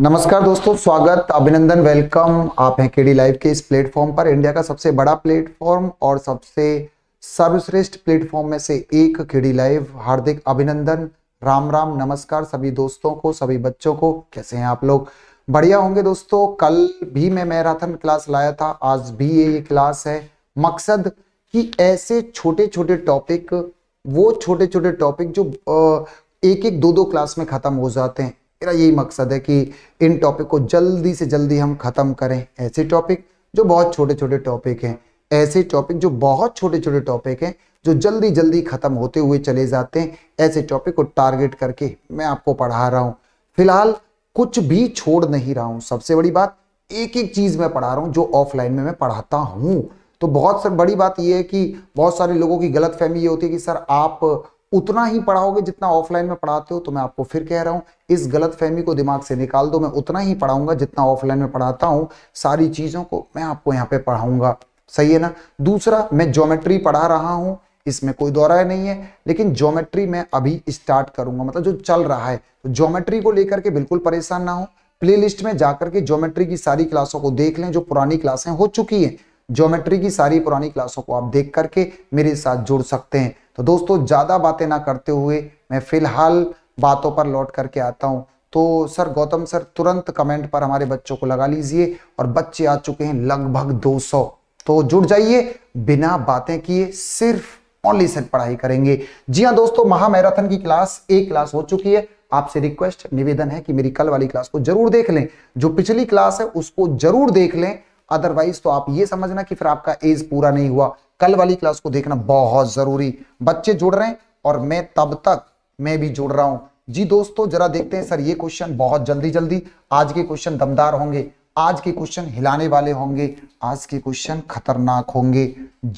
नमस्कार दोस्तों स्वागत अभिनंदन वेलकम आप हैं केडी लाइव के इस प्लेटफॉर्म पर इंडिया का सबसे बड़ा प्लेटफॉर्म और सबसे सर्वश्रेष्ठ प्लेटफॉर्म में से एक केडी लाइव हार्दिक अभिनंदन राम राम नमस्कार सभी दोस्तों को सभी बच्चों को कैसे हैं आप लोग बढ़िया होंगे दोस्तों कल भी मैं मैराथन क्लास लाया था आज भी ये, ये क्लास है मकसद कि ऐसे छोटे छोटे टॉपिक वो छोटे छोटे टॉपिक जो एक एक दो दो क्लास में खत्म हो जाते हैं मेरा यही मकसद है कि इन टॉपिक को जल्दी से जल्दी हम ख़त्म करें ऐसे टॉपिक जो बहुत छोटे छोटे टॉपिक हैं ऐसे टॉपिक जो बहुत छोटे छोटे टॉपिक हैं जो जल्दी जल्दी ख़त्म होते हुए चले जाते हैं ऐसे टॉपिक को टारगेट करके मैं आपको पढ़ा रहा हूँ फिलहाल कुछ भी छोड़ नहीं रहा हूँ सबसे बड़ी बात एक एक चीज़ मैं पढ़ा रहा हूँ जो ऑफलाइन में मैं पढ़ाता हूँ तो बहुत सर बड़ी बात यह है कि बहुत सारे लोगों की गलत फहमी ये होती है कि सर आप उतना ही पढ़ाओगे जितना ऑफलाइन में पढ़ाते हो तो मैं आपको फिर कह रहा हूँ इस गलत फहमी को दिमाग से निकाल दो मैं उतना ही पढ़ाऊंगा जितना ऑफलाइन में पढ़ाता हूं सारी चीज़ों को मैं आपको यहाँ पे पढ़ाऊंगा सही है ना दूसरा मैं ज्योमेट्री पढ़ा रहा हूँ इसमें कोई दौरा नहीं है लेकिन ज्योमेट्री मैं अभी स्टार्ट करूंगा मतलब जो चल रहा है तो ज्योमेट्री को लेकर के बिल्कुल परेशान ना हो प्ले में जाकर के ज्योमेट्री की सारी क्लासों को देख लें जो पुरानी क्लासें हो चुकी हैं ज्योमेट्री की सारी पुरानी क्लासों को आप देख करके मेरे साथ जुड़ सकते हैं तो दोस्तों ज़्यादा बातें ना करते हुए मैं फिलहाल बातों पर लौट करके आता हूं तो सर गौतम सर तुरंत कमेंट पर हमारे बच्चों को लगा लीजिए और बच्चे आ चुके हैं लगभग 200 तो जुड़ जाइए बिना बातें किए सिर्फ ऑनली सर पढ़ाई करेंगे जी हाँ दोस्तों महामैराथन की क्लास एक क्लास हो चुकी है आपसे रिक्वेस्ट निवेदन है कि मेरी कल वाली क्लास को जरूर देख लें जो पिछली क्लास है उसको जरूर देख लें अदरवाइज तो आप ये समझना कि फिर आपका एज पूरा नहीं हुआ कल वाली क्लास को देखना बहुत जरूरी बच्चे जुड़ रहे हैं और मैं तब तक मैं भी जुड़ रहा हूं जी दोस्तों जरा देखते हैं सर ये क्वेश्चन बहुत जल्दी जल्दी आज के क्वेश्चन दमदार होंगे आज के क्वेश्चन हिलाने वाले होंगे आज के क्वेश्चन खतरनाक होंगे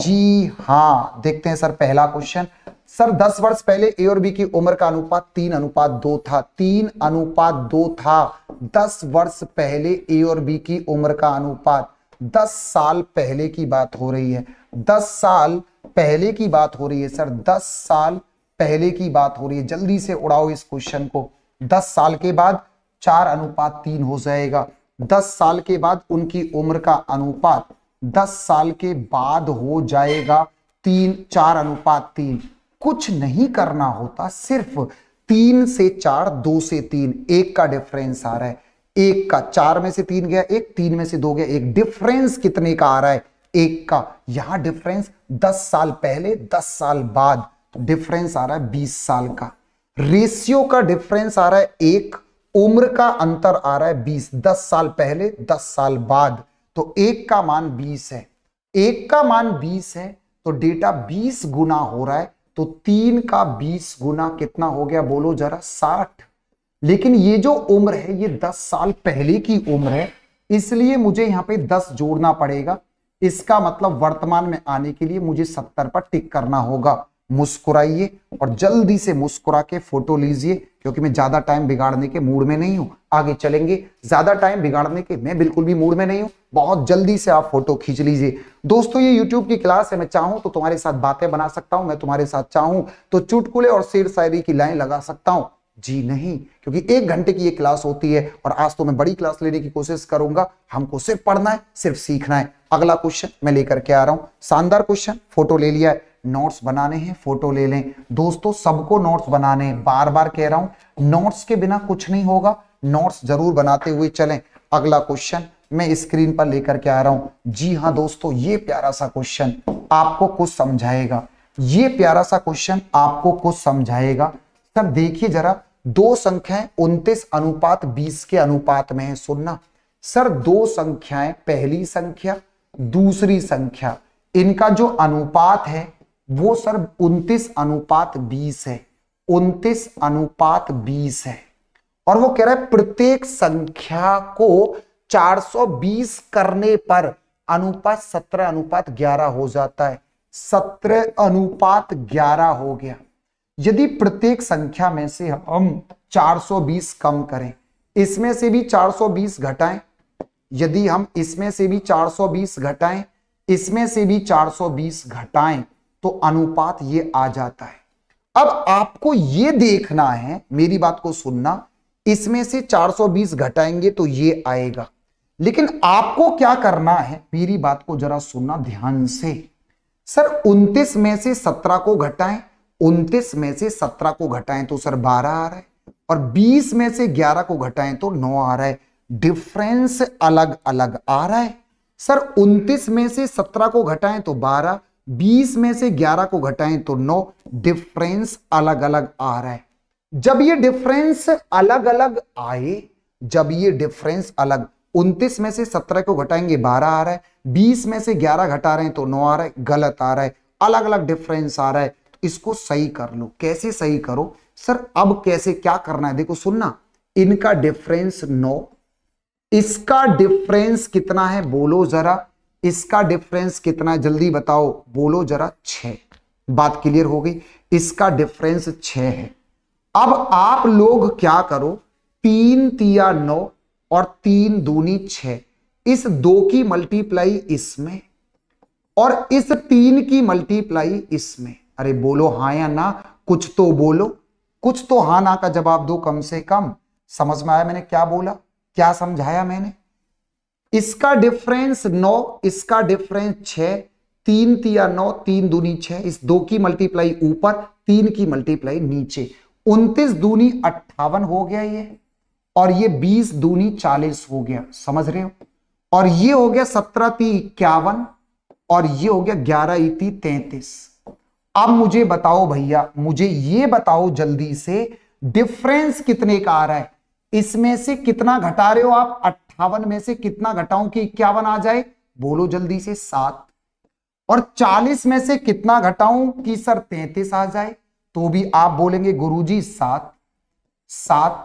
जी हाँ देखते हैं सर पहला क्वेश्चन सर 10 वर्ष पहले ए और बी की उम्र का अनुपात तीन अनुपात दो था तीन अनुपात दो था 10 वर्ष पहले ए और बी की उम्र का अनुपात दस साल पहले की बात हो रही है दस साल पहले की बात हो रही है सर दस साल पहले की बात हो रही है जल्दी से उड़ाओ इस क्वेश्चन को दस साल के बाद चार अनुपात तीन हो जाएगा दस साल के बाद उनकी उम्र का अनुपात दस साल के बाद हो जाएगा तीन चार अनुपात तीन कुछ नहीं करना होता सिर्फ तीन से चार दो से तीन एक का डिफरेंस आ रहा है एक का चार में से तीन गया एक तीन में से दो गया एक डिफरेंस कितने का आ रहा है एक का यहां डिफरेंस दस साल पहले दस साल बाद तो डिफरेंस आ रहा है बीस साल का रेशियो का डिफरेंस आ रहा है एक उम्र का अंतर आ रहा है बीस दस साल पहले दस साल बाद तो एक का मान बीस है एक का मान बीस है तो डेटा बीस गुना हो रहा है तो तीन का बीस गुना कितना हो गया बोलो जरा साठ लेकिन ये जो उम्र है ये 10 साल पहले की उम्र है इसलिए मुझे यहाँ पे 10 जोड़ना पड़ेगा इसका मतलब वर्तमान में आने के लिए मुझे 70 पर टिक करना होगा मुस्कुराइए और जल्दी से मुस्कुरा के फोटो लीजिए क्योंकि मैं ज्यादा टाइम बिगाड़ने के मूड में नहीं हूं आगे चलेंगे ज्यादा टाइम बिगाड़ने के मैं बिल्कुल भी मूड में नहीं हूं बहुत जल्दी से आप फोटो खींच लीजिए दोस्तों ये यूट्यूब की क्लास है मैं चाहूं तो तुम्हारे साथ बातें बना सकता हूं मैं तुम्हारे साथ चाहूं तो चुटकुले और शेर शायरी की लाइन लगा सकता हूं जी नहीं क्योंकि एक घंटे की ये क्लास होती है और आज तो मैं बड़ी क्लास लेने की कोशिश करूंगा हमको सिर्फ पढ़ना है सिर्फ सीखना है अगला क्वेश्चन मैं लेकर के आ रहा हूं शानदार क्वेश्चन फोटो ले लिया है नोट्स बनाने हैं फोटो ले लें दोस्तों सबको नोट्स बनाने हैं बार बार कह रहा हूं नोट्स के बिना कुछ नहीं होगा नोट्स जरूर बनाते हुए चले अगला क्वेश्चन मैं स्क्रीन पर लेकर के आ रहा हूं जी हाँ दोस्तों ये प्यारा सा क्वेश्चन आपको कुछ समझाएगा ये प्यारा सा क्वेश्चन आपको कुछ समझाएगा सर देखिए जरा दो संख्याएं उनतीस अनुपात बीस के अनुपात में है सुनना सर दो संख्याएं पहली संख्या दूसरी संख्या इनका जो अनुपात है वो सर उन्तीस अनुपात बीस है उनतीस अनुपात बीस है और वो कह रहा है प्रत्येक संख्या को 420 करने पर अनुपात 17 अनुपात 11 हो जाता है 17 अनुपात 11 हो गया यदि प्रत्येक संख्या में से हम 420 कम करें इसमें से भी 420 घटाएं यदि हम इसमें से भी 420 घटाएं इसमें से भी 420 घटाएं तो अनुपात ये आ जाता है अब आपको ये देखना है मेरी बात को सुनना इसमें से 420 घटाएंगे तो ये आएगा लेकिन आपको क्या करना है मेरी बात को जरा सुनना ध्यान से सर 29 में से 17 को घटाएं उनतीस में से सत्रह को घटाएं तो सर बारह आ रहा है और बीस में से ग्यारह को घटाएं तो नौ आ रहा है डिफरेंस अलग अलग आ रहा है सर उनतीस में से सत्रह को घटाएं तो बारह बीस में से ग्यारह को घटाएं तो नौ डिफरेंस अलग अलग आ रहा है जब ये डिफरेंस अलग अलग आए जब ये डिफरेंस अलग उनतीस में से सत्रह को घटाएंगे बारह आ रहा है बीस में से ग्यारह घटा रहे हैं तो नौ आ रहा है गलत आ रहा है अलग अलग डिफरेंस आ रहा है इसको सही कर लो कैसे सही करो सर अब कैसे क्या करना है देखो सुनना इनका डिफरेंस नौ इसका डिफरेंस कितना है बोलो जरा इसका डिफरेंस कितना है जल्दी बताओ बोलो जरा छ बात क्लियर हो गई इसका डिफरेंस छ है अब आप लोग क्या करो तीन तिया नौ और तीन दूनी छ इस दो की मल्टीप्लाई इसमें और इस तीन की मल्टीप्लाई इसमें अरे बोलो हाँ या ना कुछ तो बोलो कुछ तो हाँ ना का जवाब दो कम से कम समझ में आया मैंने क्या बोला क्या समझाया मैंने इसका डिफरेंस नौ इसका डिफरेंस छ तीन तिया नौ तीन दूनी छह इस दो की मल्टीप्लाई ऊपर तीन की मल्टीप्लाई नीचे उनतीस दूनी अट्ठावन हो गया ये और ये बीस दूनी चालीस हो गया समझ रहे हो और ये हो गया सत्रह ती इक्यावन और ये हो गया ग्यारह इति तैतीस अब मुझे बताओ भैया मुझे ये बताओ जल्दी से डिफरेंस कितने का आ रहा है इसमें से कितना घटा रहे हो आप अट्ठावन में से कितना घटाऊं कि इक्यावन आ जाए बोलो जल्दी से सात और चालीस में से कितना घटाऊं कि सर तैतीस आ जाए तो भी आप बोलेंगे गुरुजी सात सात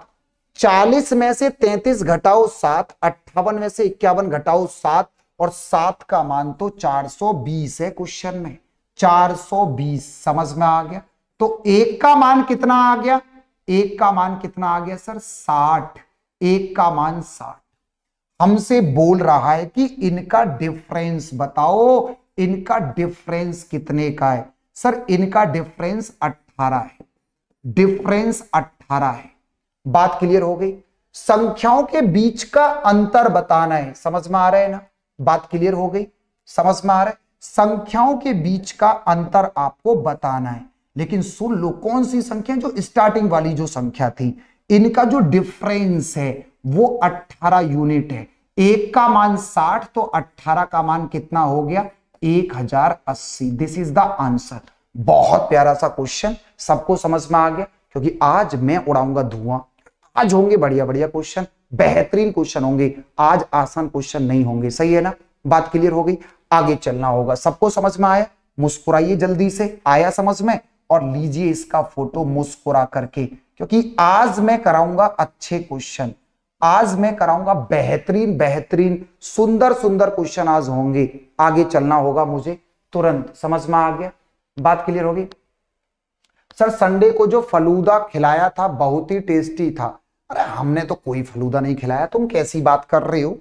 चालीस में से तैतीस घटाओ सात अट्ठावन में से इक्यावन घटाओ सात और सात का मान तो बीस है क्वेश्चन में 420 समझ में आ गया तो एक का मान कितना आ गया एक का मान कितना आ गया सर 60 एक का मान 60 हमसे बोल रहा है कि इनका डिफरेंस बताओ इनका डिफरेंस कितने का है सर इनका डिफरेंस 18 है डिफरेंस 18 है बात क्लियर हो गई संख्याओं के बीच का अंतर बताना है समझ में आ रहा है ना बात क्लियर हो गई समझ में आ रहा है संख्याओं के बीच का अंतर आपको बताना है लेकिन सुन लो कौन सी संख्या जो स्टार्टिंग वाली जो संख्या थी इनका जो डिफरेंस है वो 18 यूनिट है एक का मान 60 तो 18 का मान कितना हो गया 1080 दिस इज द आंसर बहुत प्यारा सा क्वेश्चन सबको समझ में आ गया क्योंकि आज मैं उड़ाऊंगा धुआं आज होंगे बढ़िया बढ़िया क्वेश्चन बेहतरीन क्वेश्चन होंगे आज आसान क्वेश्चन नहीं होंगे सही है ना बात क्लियर हो गई आगे चलना होगा सबको समझ में आया मुस्कुराइए जल्दी से आया समझ में और लीजिए इसका फोटो मुस्कुरा करके क्योंकि आज मैं कराऊंगा अच्छे क्वेश्चन आज मैं कराऊंगा बेहतरीन बेहतरीन सुंदर सुंदर क्वेश्चन आज होंगे आगे चलना होगा मुझे तुरंत समझ में आ गया बात क्लियर होगी सर संडे को जो फलूदा खिलाया था बहुत ही टेस्टी था अरे हमने तो कोई फलूदा नहीं खिलाया तुम कैसी बात कर रहे हो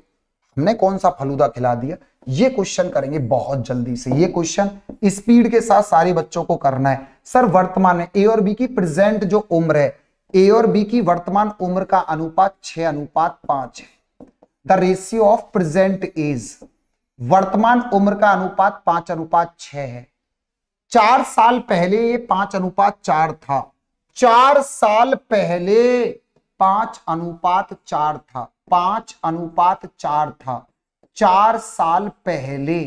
हमने कौन सा फलूदा खिला दिया ये क्वेश्चन करेंगे बहुत जल्दी से ये क्वेश्चन स्पीड के साथ सारे बच्चों को करना है सर वर्तमान में ए और बी की प्रेजेंट जो उम्र है ए और बी की वर्तमान उम्र का अनुपात छ अनुपात पांच है the ratio of present age वर्तमान उम्र का अनुपात पांच अनुपात छह है चार साल पहले ये पांच अनुपात चार था चार साल पहले पांच अनुपात चार था पांच अनुपात चार था चार साल पहले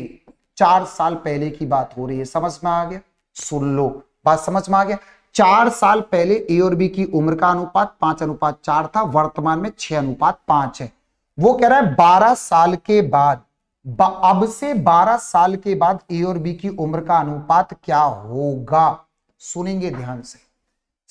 चार साल पहले की बात हो रही है समझ में आ गया सुन लो बात समझ में आ गया चार साल पहले ए और बी की उम्र का अनुपात पांच अनुपात चार था वर्तमान में छह अनुपात पांच है वो कह रहा है बारह साल के बाद अब से बारह साल के बाद ए और बी की उम्र का अनुपात क्या होगा सुनेंगे ध्यान से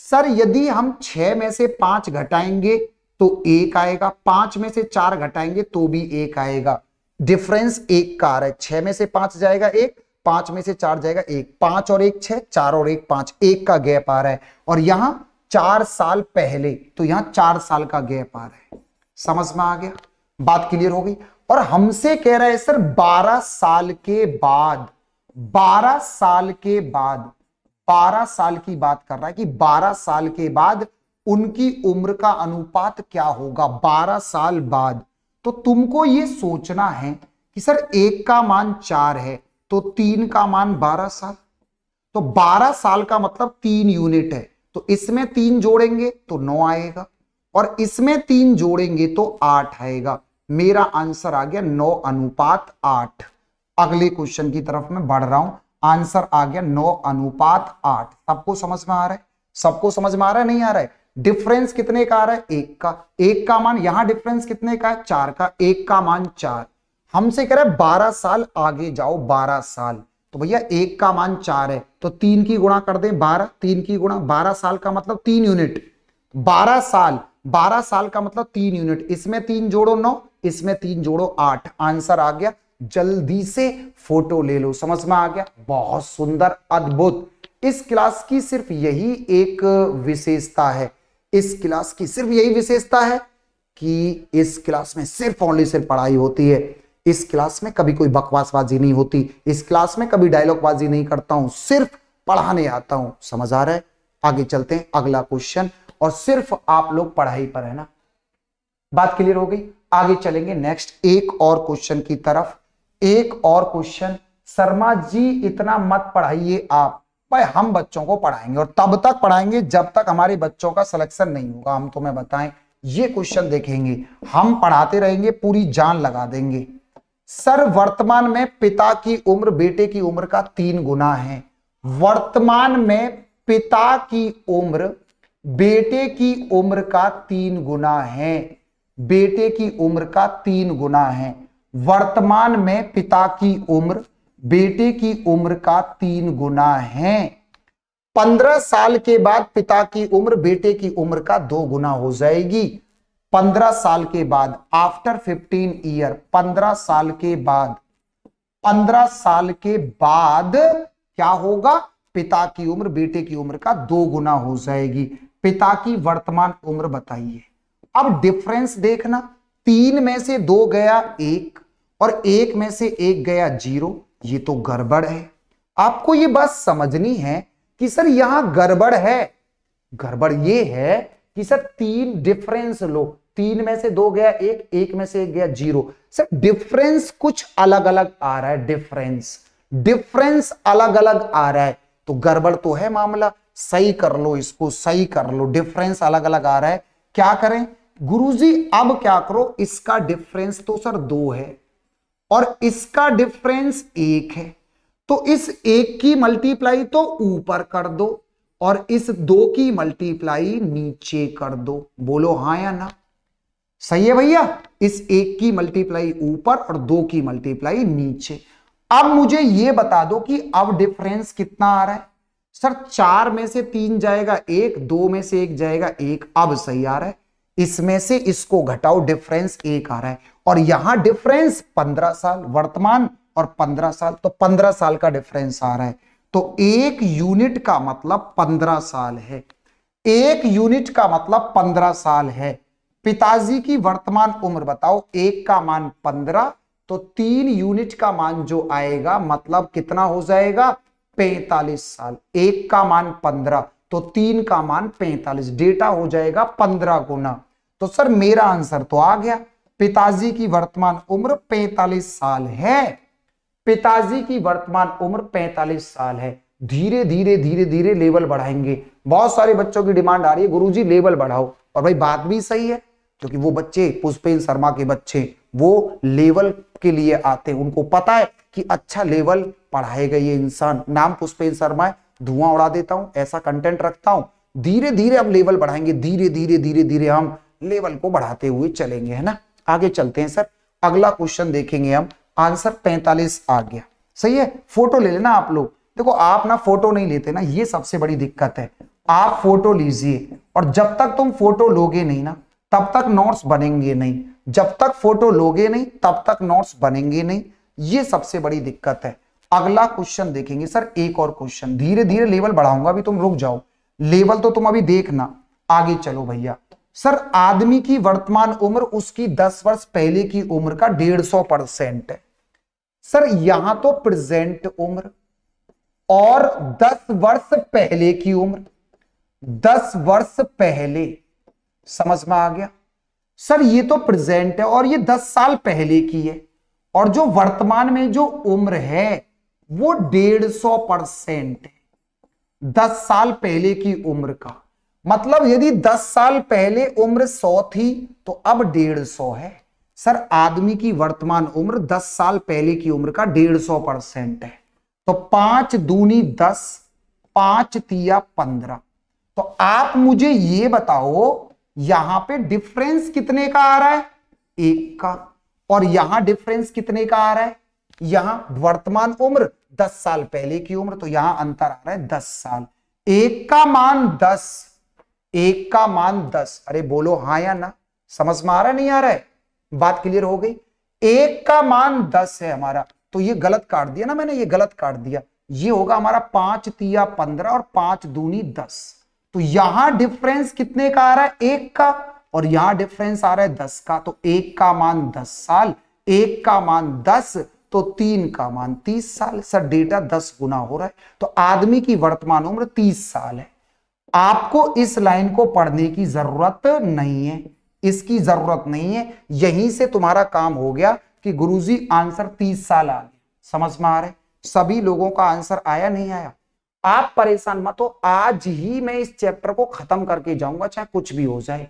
सर यदि हम छह में से पांच घटाएंगे तो एक आएगा पांच में से चार घटाएंगे तो भी एक आएगा डिफरेंस एक का आ रहा है छह में से पांच जाएगा एक पांच में से चार जाएगा एक पांच और एक छह चार और एक पांच एक का गैप आ रहा है और यहां चार साल पहले तो यहां चार साल का गैप आ रहा है समझ में आ गया बात क्लियर हो गई और हमसे कह रहा है सर बारह साल के बाद बारह साल के बाद बारह साल की बात कर रहा है कि बारह साल के बाद उनकी उम्र का अनुपात क्या होगा बारह साल बाद तो तुमको ये सोचना है कि सर एक का मान चार है तो तीन का मान बारह साल तो बारह साल का मतलब तीन यूनिट है तो इसमें तीन जोड़ेंगे तो नौ आएगा और इसमें तीन जोड़ेंगे तो आठ आएगा मेरा आंसर आ गया नौ अनुपात आठ अगले क्वेश्चन की तरफ मैं बढ़ रहा हूं आंसर आ गया नौ अनुपात आठ सबको समझ में आ रहा है सबको समझ में आ रहा है नहीं आ रहा है डिफरेंस कितने का आ रहा है एक का एक का मान यहां डिफरेंस कितने का है चार का एक का मान चार हमसे कह रहा है बारह साल आगे जाओ बारह साल तो भैया एक का मान चार है तो तीन की गुणा कर दें बारह तीन की गुणा बारह साल का मतलब तीन यूनिट बारह साल बारह साल का मतलब तीन यूनिट इसमें तीन जोड़ो नौ इसमें तीन जोड़ो आठ आंसर आ गया जल्दी से फोटो ले लो समझ में आ गया बहुत सुंदर अद्भुत इस क्लास की सिर्फ यही एक विशेषता है इस क्लास की सिर्फ यही विशेषता है कि इस क्लास में सिर्फ ओनली सिर्फ पढ़ाई होती है इस क्लास में कभी कोई बकवासबाजी नहीं होती इस क्लास में कभी डायलॉगबाजी नहीं करता हूं सिर्फ पढ़ाने आता हूं समझ आ रहा है आगे चलते हैं अगला क्वेश्चन और सिर्फ आप लोग पढ़ाई पर है ना बात क्लियर हो गई आगे चलेंगे नेक्स्ट एक और क्वेश्चन की तरफ एक और क्वेश्चन शर्मा जी इतना मत पढ़ाइए आप भाई हम बच्चों को पढ़ाएंगे और तब तक पढ़ाएंगे जब तक हमारे बच्चों का सिलेक्शन नहीं होगा हम तुम्हें बताएं ये क्वेश्चन देखेंगे हम पढ़ाते रहेंगे पूरी जान लगा देंगे सर वर्तमान में पिता की उम्र बेटे की उम्र का तीन गुना है वर्तमान में पिता की उम्र बेटे की उम्र का तीन गुना है बेटे की उम्र का तीन गुना है वर्तमान में पिता की उम्र बेटे की उम्र का तीन गुना है पंद्रह साल के बाद पिता की उम्र बेटे की उम्र का दो गुना हो जाएगी पंद्रह साल के बाद आफ्टर फिफ्टीन ईयर पंद्रह साल के बाद पंद्रह साल के बाद क्या होगा पिता की उम्र बेटे की उम्र का दो गुना हो जाएगी पिता की वर्तमान उम्र बताइए अब डिफरेंस देखना तीन में से दो गया एक और एक में से एक गया जीरो ये तो गड़बड़ है आपको ये बात समझनी है कि सर यहां गड़बड़ है गड़बड़ ये है कि सर तीन डिफरेंस लो तीन में से दो गया एक एक में से एक गया जीरो सर डिफरेंस कुछ अलग अलग आ रहा है डिफरेंस डिफरेंस अलग अलग आ रहा है तो गड़बड़ तो है मामला सही कर लो इसको सही कर लो डिफरेंस अलग अलग आ रहा है क्या करें गुरुजी अब क्या करो इसका डिफरेंस तो सर दो है और इसका डिफरेंस एक है तो इस एक की मल्टीप्लाई तो ऊपर कर दो और इस दो की मल्टीप्लाई नीचे कर दो बोलो हाँ या ना सही है भैया इस एक की मल्टीप्लाई ऊपर और दो की मल्टीप्लाई नीचे अब मुझे यह बता दो कि अब डिफरेंस कितना आ रहा है सर चार में से तीन जाएगा एक दो में से एक जाएगा एक अब सही आ रहा है इसमें से इसको घटाओ डिफरेंस एक आ रहा है और यहां डिफरेंस पंद्रह साल वर्तमान और पंद्रह साल तो पंद्रह साल का डिफरेंस आ रहा है तो एक यूनिट का मतलब पंद्रह साल है एक यूनिट का मतलब पंद्रह साल है पिताजी की वर्तमान उम्र बताओ एक का मान पंद्रह तो तीन यूनिट का मान जो आएगा मतलब कितना हो जाएगा पैतालीस साल एक का मान पंद्रह तो तीन का मान पैंतालीस डेटा हो जाएगा पंद्रह गुना तो सर मेरा आंसर तो आ गया पिताजी की वर्तमान उम्र 45 साल है पिताजी की वर्तमान उम्र 45 साल है धीरे धीरे धीरे धीरे लेवल बढ़ाएंगे बहुत सारे बच्चों की डिमांड आ रही है गुरुजी लेवल बढ़ाओ और भाई बात भी सही है क्योंकि वो बच्चे पुष्पेन शर्मा के बच्चे वो लेवल के लिए आते हैं उनको पता है कि अच्छा लेवल पढ़ाएगा ये इंसान नाम पुष्पेन शर्मा है धुआं उड़ा देता हूं ऐसा कंटेंट रखता हूं धीरे धीरे हम लेवल बढ़ाएंगे धीरे धीरे धीरे धीरे हम लेवल को बढ़ाते हुए चलेंगे है ना आगे चलते हैं सर अगला क्वेश्चन देखेंगे हम आंसर 45 आ गया सही है फोटो ले लेना आप लोग देखो आप ना फोटो नहीं लेते ना ये सबसे बड़ी दिक्कत है आप फोटो लीजिए और जब तक तुम फोटो लोगे नहीं ना तब तक नोट्स बनेंगे नहीं जब तक फोटो लोगे नहीं तब तक नोट्स बनेंगे नहीं ये सबसे बड़ी दिक्कत है अगला क्वेश्चन देखेंगे सर एक और क्वेश्चन धीरे धीरे लेवल बढ़ाऊंगा अभी तुम रुक जाओ लेवल तो तुम अभी देखना आगे चलो भैया सर आदमी की वर्तमान उम्र उसकी 10 वर्ष पहले की उम्र का 150 परसेंट है सर यहां तो प्रेजेंट उम्र और 10 वर्ष पहले की उम्र 10 वर्ष पहले समझ में आ गया सर ये तो प्रेजेंट है और ये 10 साल पहले की है और जो वर्तमान में जो उम्र है वो 150 परसेंट है दस साल पहले की उम्र का मतलब यदि 10 साल पहले उम्र 100 थी तो अब 150 है सर आदमी की वर्तमान उम्र 10 साल पहले की उम्र का 150 परसेंट है तो पांच दूनी दस पांच तिया पंद्रह तो आप मुझे ये बताओ यहां पे डिफरेंस कितने का आ रहा है एक का और यहां डिफरेंस कितने का आ रहा है यहां वर्तमान उम्र दस साल पहले की उम्र तो यहां अंतर आ रहा है दस साल एक का मान दस एक का मान दस अरे बोलो हाँ या ना समझ में आ रहा नहीं आ रहा है बात क्लियर हो गई एक का मान दस है हमारा तो ये गलत काट दिया ना मैंने ये गलत काट दिया ये होगा हमारा पांच तिया पंद्रह और पांच दूनी दस तो यहां डिफरेंस कितने का आ रहा है एक का और यहां डिफरेंस आ रहा है दस का तो एक का मान दस साल एक का मान दस तो तीन का मान तीस साल सर डेटा दस गुना हो रहा है तो आदमी की वर्तमान उम्र तीस साल है आपको इस लाइन को पढ़ने की जरूरत नहीं है इसकी जरूरत नहीं है यहीं से तुम्हारा काम हो गया कि गुरुजी आंसर तीस साल आ गया समझ में आ रहे सभी लोगों का आंसर आया नहीं आया आप परेशान मत हो आज ही मैं इस चैप्टर को खत्म करके जाऊंगा चाहे कुछ भी हो जाए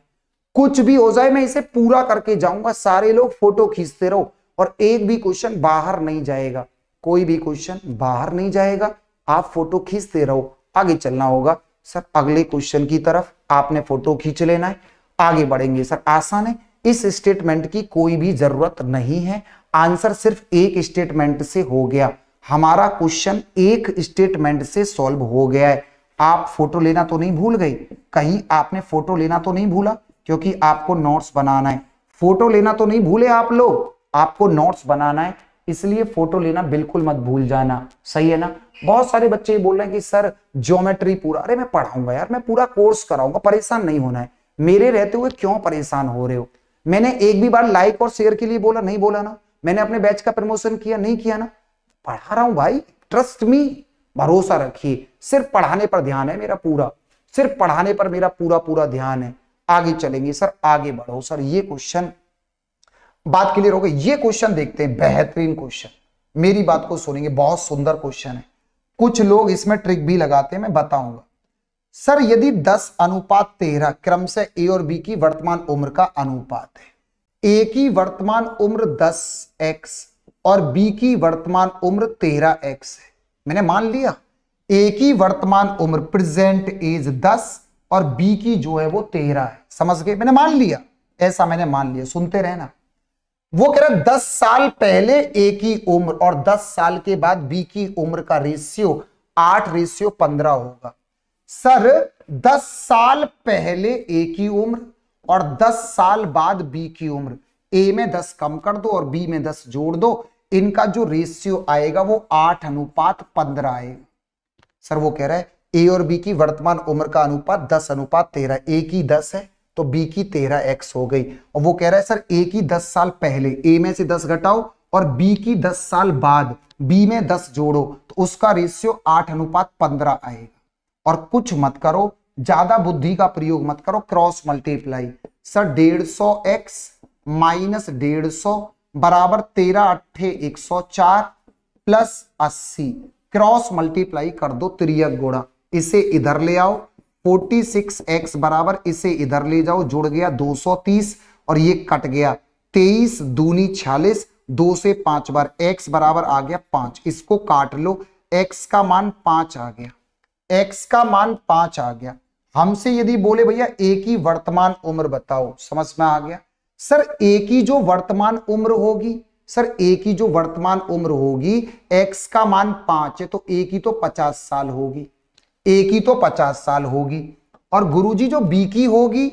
कुछ भी हो जाए मैं इसे पूरा करके जाऊंगा सारे लोग फोटो खींचते रहो और एक भी क्वेश्चन बाहर नहीं जाएगा कोई भी क्वेश्चन बाहर नहीं जाएगा आप फोटो खींचते रहो आगे चलना होगा सर अगले क्वेश्चन की तरफ आपने फोटो खींच लेना है आगे बढ़ेंगे सर आसान है इस स्टेटमेंट की कोई भी जरूरत नहीं है आंसर सिर्फ एक स्टेटमेंट से हो गया हमारा क्वेश्चन एक स्टेटमेंट से सॉल्व हो गया है आप फोटो लेना तो नहीं भूल गई कहीं आपने फोटो लेना तो नहीं भूला क्योंकि आपको नोट्स बनाना है फोटो लेना तो नहीं भूले आप लोग आपको नोट्स बनाना है इसलिए फोटो लेना बिल्कुल मत भूल जाना सही है ना बहुत सारे बच्चे ये बोल रहे हैं कि सर ज्योमेट्री पूरा अरे मैं पढ़ाऊंगा यार मैं पूरा कोर्स कराऊंगा परेशान नहीं होना है मेरे रहते हुए क्यों परेशान हो रहे हो मैंने एक भी बार लाइक और शेयर के लिए बोला नहीं बोला ना मैंने अपने बैच का प्रमोशन किया नहीं किया ना पढ़ा रहा हूं भाई ट्रस्ट मी भरोसा रखिए सिर्फ पढ़ाने पर ध्यान है मेरा पूरा सिर्फ पढ़ाने पर मेरा पूरा पूरा ध्यान है आगे चलेंगे सर आगे बढ़ो सर ये क्वेश्चन बात क्लियर हो गई ये क्वेश्चन देखते हैं बेहतरीन क्वेश्चन मेरी बात को सुनेंगे बहुत सुंदर क्वेश्चन है कुछ लोग इसमें ट्रिक भी लगाते हैं मैं बताऊंगा सर यदि 10 अनुपात 13 क्रम से ए और बी की वर्तमान उम्र का अनुपात है ए की वर्तमान उम्र दस एक्स और बी की वर्तमान उम्र तेरह एक्स है मैंने मान लिया ए की वर्तमान उम्र प्रेजेंट एज 10 और बी की जो है वो 13 है समझ गए मैंने मान लिया ऐसा मैंने मान लिया सुनते रहना वो कह रहा दस साल पहले ए की उम्र और दस साल के बाद बी की उम्र का रेशियो आठ रेशियो पंद्रह होगा सर दस साल पहले ए की उम्र और दस साल बाद बी की उम्र ए में दस कम कर दो और बी में दस जोड़ दो इनका जो रेशियो आएगा वो आठ अनुपात पंद्रह आएगा सर वो कह रहा है ए और बी की वर्तमान उम्र का अनुपात दस अनुपात तेरह ए की दस है तो बी की तेरह एक्स हो गई और वो कह रहा है सर ए की दस साल पहले ए में से दस घटाओ और बी की दस साल बाद बी में दस जोड़ो तो उसका रेशियो आठ अनुपात पंद्रह आएगा और कुछ मत करो ज्यादा बुद्धि का प्रयोग मत करो क्रॉस मल्टीप्लाई सर डेढ़ सौ एक्स माइनस डेढ़ सौ बराबर तेरह अट्ठे एक सौ चार प्लस अस्सी क्रॉस मल्टीप्लाई कर दो त्रियक गुणा इसे इधर ले आओ फोर्टी सिक्स एक्स बराबर इसे इधर ले जाओ जुड़ गया दो सौ तीस और ये कट गया तेईस दूनी छियालीस दो से पांच बार एक्स बराबर आ गया पांच इसको काट लो एक्स का मान पांच आ गया एक्स का मान पांच आ गया हमसे यदि बोले भैया ए की वर्तमान उम्र बताओ समझ में आ गया सर ए की जो वर्तमान उम्र होगी सर ए की जो वर्तमान उम्र होगी एक्स का मान पांच है तो ए की तो पचास साल होगी ए की तो पचास साल होगी और गुरुजी जो बी की होगी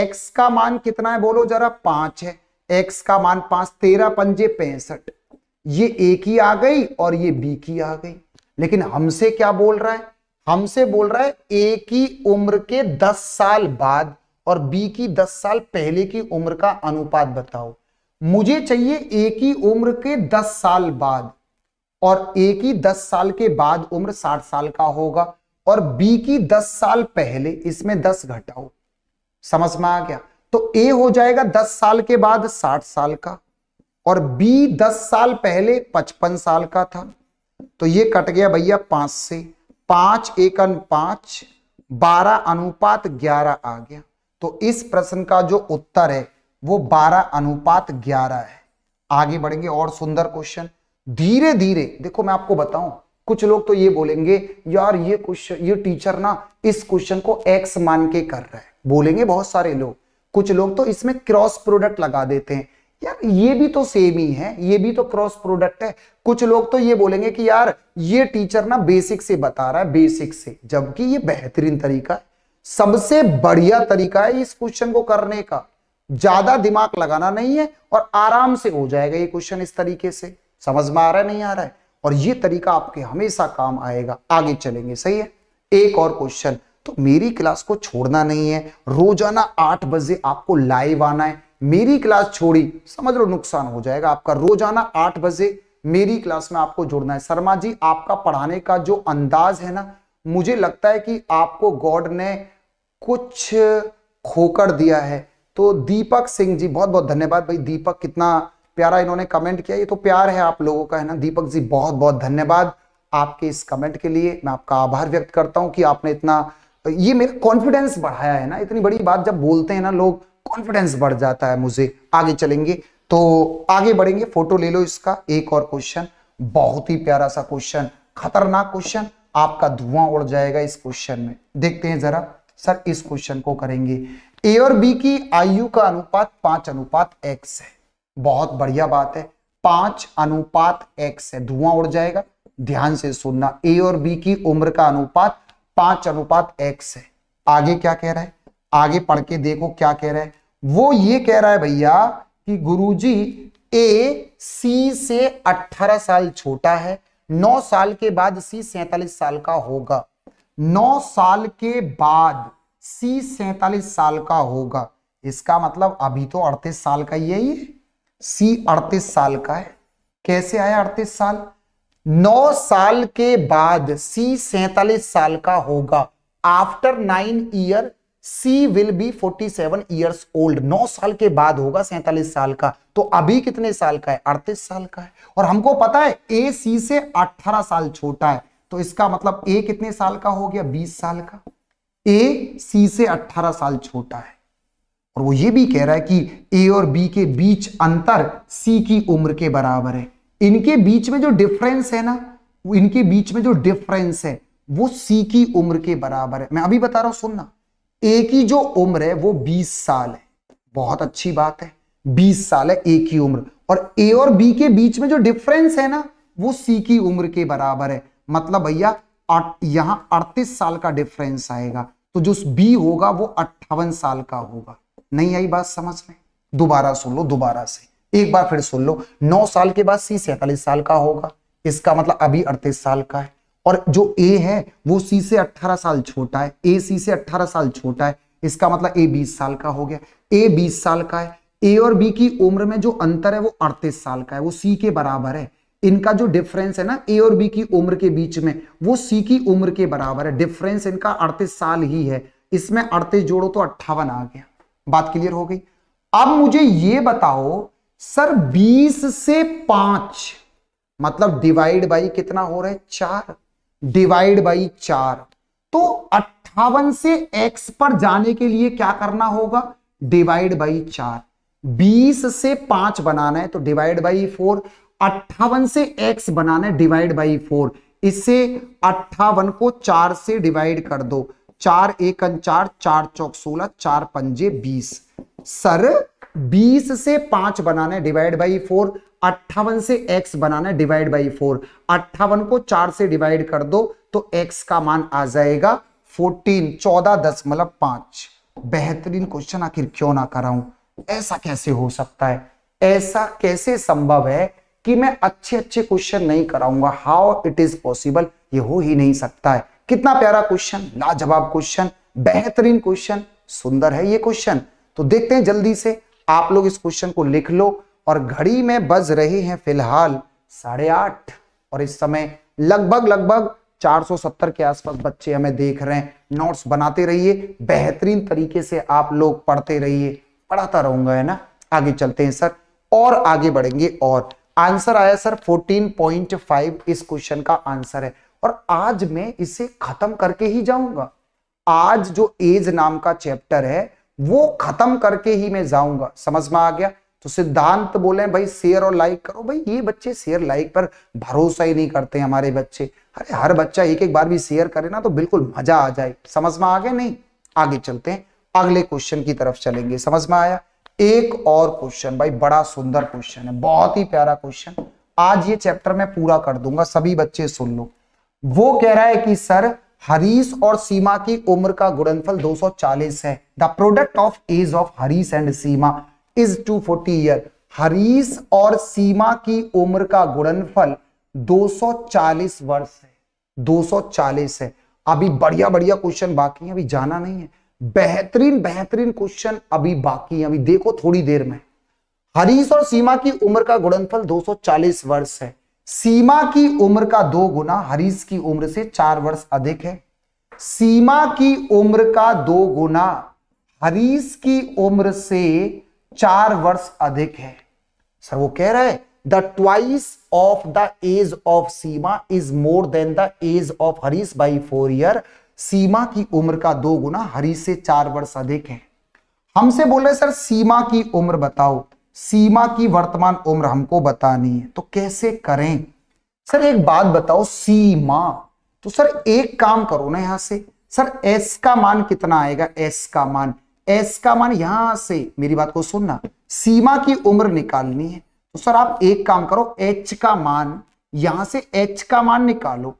एक्स का मान कितना है बोलो जरा पांच है एक्स का मान पांच तेरह पंजे पैंसठ ये ए की आ गई और ये बी की आ गई लेकिन हमसे क्या बोल रहा है हमसे बोल रहा है ए की उम्र के दस साल बाद और बी की दस साल पहले की उम्र का अनुपात बताओ मुझे चाहिए ए की उम्र के दस साल बाद और ए की दस साल के बाद उम्र साठ साल का होगा और बी की दस साल पहले इसमें दस घटाओ समझ में आ गया तो ए हो जाएगा दस साल के बाद साठ साल का और बी दस साल पहले पचपन साल का था तो ये कट गया भैया पांच से पांच एक अन पांच बारह अनुपात ग्यारह आ गया तो इस प्रश्न का जो उत्तर है वो बारह अनुपात ग्यारह है आगे बढ़ेंगे और सुंदर क्वेश्चन धीरे धीरे देखो मैं आपको बताऊं कुछ लोग तो ये बोलेंगे यार ये क्वेश्चन ये टीचर ना इस क्वेश्चन को एक्स मान के कर रहा है बोलेंगे बहुत सारे लोग कुछ लोग तो इसमें क्रॉस प्रोडक्ट लगा देते हैं यार ये भी तो सेम ही है ये भी तो क्रॉस प्रोडक्ट है कुछ लोग तो ये बोलेंगे कि यार ये टीचर ना बेसिक से बता रहा है बेसिक से जबकि ये बेहतरीन तरीका है सबसे बढ़िया तरीका है इस क्वेश्चन को करने का ज्यादा दिमाग लगाना नहीं है और आराम से हो जाएगा ये क्वेश्चन इस तरीके से समझ में आ रहा है नहीं आ रहा है और ये तरीका आपके हमेशा काम आएगा आगे चलेंगे सही है एक और क्वेश्चन तो मेरी क्लास को छोड़ना नहीं है रोजाना आठ बजे आपको लाइव आना है मेरी क्लास छोड़ी समझ लो नुकसान हो जाएगा आपका रोजाना आठ बजे मेरी क्लास में आपको जुड़ना है शर्मा जी आपका पढ़ाने का जो अंदाज है ना मुझे लगता है कि आपको गॉड ने कुछ खोकर दिया है तो दीपक सिंह जी बहुत बहुत धन्यवाद भाई दीपक कितना प्यारा इन्होंने कमेंट किया ये तो प्यार है आप लोगों का है ना दीपक जी बहुत बहुत धन्यवाद आपके इस कमेंट के लिए मैं आपका आभार व्यक्त करता हूँ कि आपने इतना ये मेरा कॉन्फिडेंस बढ़ाया है ना इतनी बड़ी बात जब बोलते हैं ना लोग कॉन्फिडेंस बढ़ जाता है मुझे आगे चलेंगे तो आगे बढ़ेंगे फोटो ले लो इसका एक और क्वेश्चन बहुत ही प्यारा सा क्वेश्चन खतरनाक क्वेश्चन आपका धुआं उड़ जाएगा इस क्वेश्चन में देखते हैं जरा सर इस क्वेश्चन को करेंगे ए और बी की आयु का अनुपात पांच अनुपात एक्स है बहुत बढ़िया बात है पांच अनुपात एक्स है धुआं उड़ जाएगा ध्यान से सुनना ए और बी की उम्र का अनुपात पांच अनुपात एक्स है आगे क्या कह रहा है आगे पढ़ के देखो क्या कह रहा है वो ये कह रहा है भैया कि गुरुजी ए सी से 18 साल छोटा है 9 साल के बाद सी सैतालीस साल का होगा 9 साल के बाद सी सैतालीस साल का होगा इसका मतलब अभी तो 38 साल का ही है सी अड़तीस साल का है कैसे आया अड़तीस साल नौ साल के बाद सी सैतालीस साल का होगा after nine year she will be forty seven years old नौ साल के बाद होगा सैतालीस साल का तो अभी कितने साल का है अड़तीस साल का है और हमको पता है ए सी से अठारह साल छोटा है तो इसका मतलब ए कितने साल का हो गया बीस साल का ए सी से अठारह साल छोटा है और वो ये भी कह रहा है कि ए और बी के बीच अंतर सी की उम्र के बराबर है इनके बीच में जो डिफरेंस है ना इनके बीच में जो डिफरेंस है वो सी की उम्र के बराबर है मैं अभी बता रहा हूं सुनना ए की जो उम्र है वो 20 साल है बहुत अच्छी बात है 20 साल है ए की उम्र और ए और बी के बीच में जो डिफरेंस है ना वो सी की उम्र के बराबर है मतलब भैया यहां 38 साल का डिफरेंस आएगा तो जो बी होगा वो अट्ठावन साल का होगा नहीं आई बात समझ में दोबारा सुन लो दोबारा से एक बार फिर सुन लो नौ साल के बाद सी सैतालीस साल का होगा इसका मतलब अभी अड़तीस साल का है और जो ए है वो सी से अट्ठारह साल छोटा है ए सी से अट्ठारह साल छोटा है इसका मतलब ए बीस साल का हो गया ए बीस साल का है ए और बी की उम्र में जो अंतर है वो अड़तीस साल का है वो सी के बराबर है इनका जो डिफरेंस है ना ए और बी की उम्र के बीच में वो सी की उम्र के बराबर है डिफरेंस इनका अड़तीस साल ही है इसमें अड़तीस जोड़ो तो अट्ठावन आ गया बात क्लियर हो गई अब मुझे ये बताओ सर 20 से 5 मतलब डिवाइड बाई कितना हो रहा है चार डिवाइड बाई चार तो अट्ठावन से x पर जाने के लिए क्या करना होगा डिवाइड बाई चार बीस से पांच बनाना है तो डिवाइड बाई फोर अट्ठावन से x बनाना है डिवाइड बाई फोर इससे अट्ठावन को चार से डिवाइड कर दो चार एक चार चार चौक सोलह चार पंजे बीस सर बीस से पांच बनाना डिवाइड बाई फोर अट्ठावन से एक्स बनाना डिवाइड बाई फोर अट्ठावन को चार से डिवाइड कर दो तो एक्स का मान आ जाएगा फोर्टीन चौदह दशमलव पांच बेहतरीन क्वेश्चन आखिर क्यों ना कराऊं ऐसा कैसे हो सकता है ऐसा कैसे संभव है कि मैं अच्छे अच्छे क्वेश्चन नहीं कराऊंगा हाउ इट इज पॉसिबल ये हो ही नहीं सकता है कितना प्यारा क्वेश्चन लाजवाब क्वेश्चन बेहतरीन क्वेश्चन सुंदर है ये क्वेश्चन तो देखते हैं जल्दी से आप लोग इस क्वेश्चन को लिख लो और घड़ी में बज रहे हैं फिलहाल साढ़े आठ और इस समय लगभग लगभग 470 के आसपास बच्चे हमें देख रहे हैं नोट्स बनाते रहिए बेहतरीन तरीके से आप लोग पढ़ते रहिए पढ़ाता रहूंगा है ना आगे चलते हैं सर और आगे बढ़ेंगे और आंसर आया सर 14.5 इस क्वेश्चन का आंसर है और आज मैं इसे खत्म करके ही जाऊंगा आज जो एज नाम का चैप्टर है वो खत्म करके ही मैं जाऊंगा समझ में आ गया तो सिद्धांत बोले भाई शेयर और लाइक करो भाई ये बच्चे शेयर लाइक पर भरोसा ही नहीं करते हमारे बच्चे अरे हर बच्चा एक एक बार भी शेयर करे ना तो बिल्कुल मजा आ जाए समझ में आ गया नहीं आगे चलते हैं अगले क्वेश्चन की तरफ चलेंगे समझ में आया एक और क्वेश्चन भाई बड़ा सुंदर क्वेश्चन है बहुत ही प्यारा क्वेश्चन आज ये चैप्टर मैं पूरा कर दूंगा सभी बच्चे सुन लो वो कह रहा है कि सर हरीश और सीमा की उम्र का गुणनफल 240 है the product of age of Harish and Seema is 240 year Harish और सीमा की उम्र का गुणनफल 240 वर्ष है 240 है अभी बढ़िया बढ़िया क्वेश्चन बाकी है अभी जाना नहीं है बेहतरीन बेहतरीन क्वेश्चन अभी बाकी है अभी देखो थोड़ी देर में हरीश और सीमा की उम्र का गुणनफल 240 वर्ष है सीमा की उम्र का दो गुना हरीश की उम्र से चार वर्ष अधिक है सीमा की उम्र का दो गुना हरीश की उम्र से चार वर्ष अधिक है सर वो कह रहा है the twice of the age of Seema is more than the age of Harish by four year Seema की उम्र का दो गुना हरीश से चार वर्ष अधिक है हमसे बोल रहे सर सीमा की उम्र बताओ सीमा की वर्तमान उम्र हमको बतानी है तो कैसे करें सर एक बात बताओ सीमा तो सर एक काम करो ना यहां से सर एस का मान कितना आएगा एस का मान एस का मान यहां से मेरी बात को सुनना सीमा की उम्र निकालनी है तो सर आप एक काम करो एच का मान यहां से एच का मान निकालो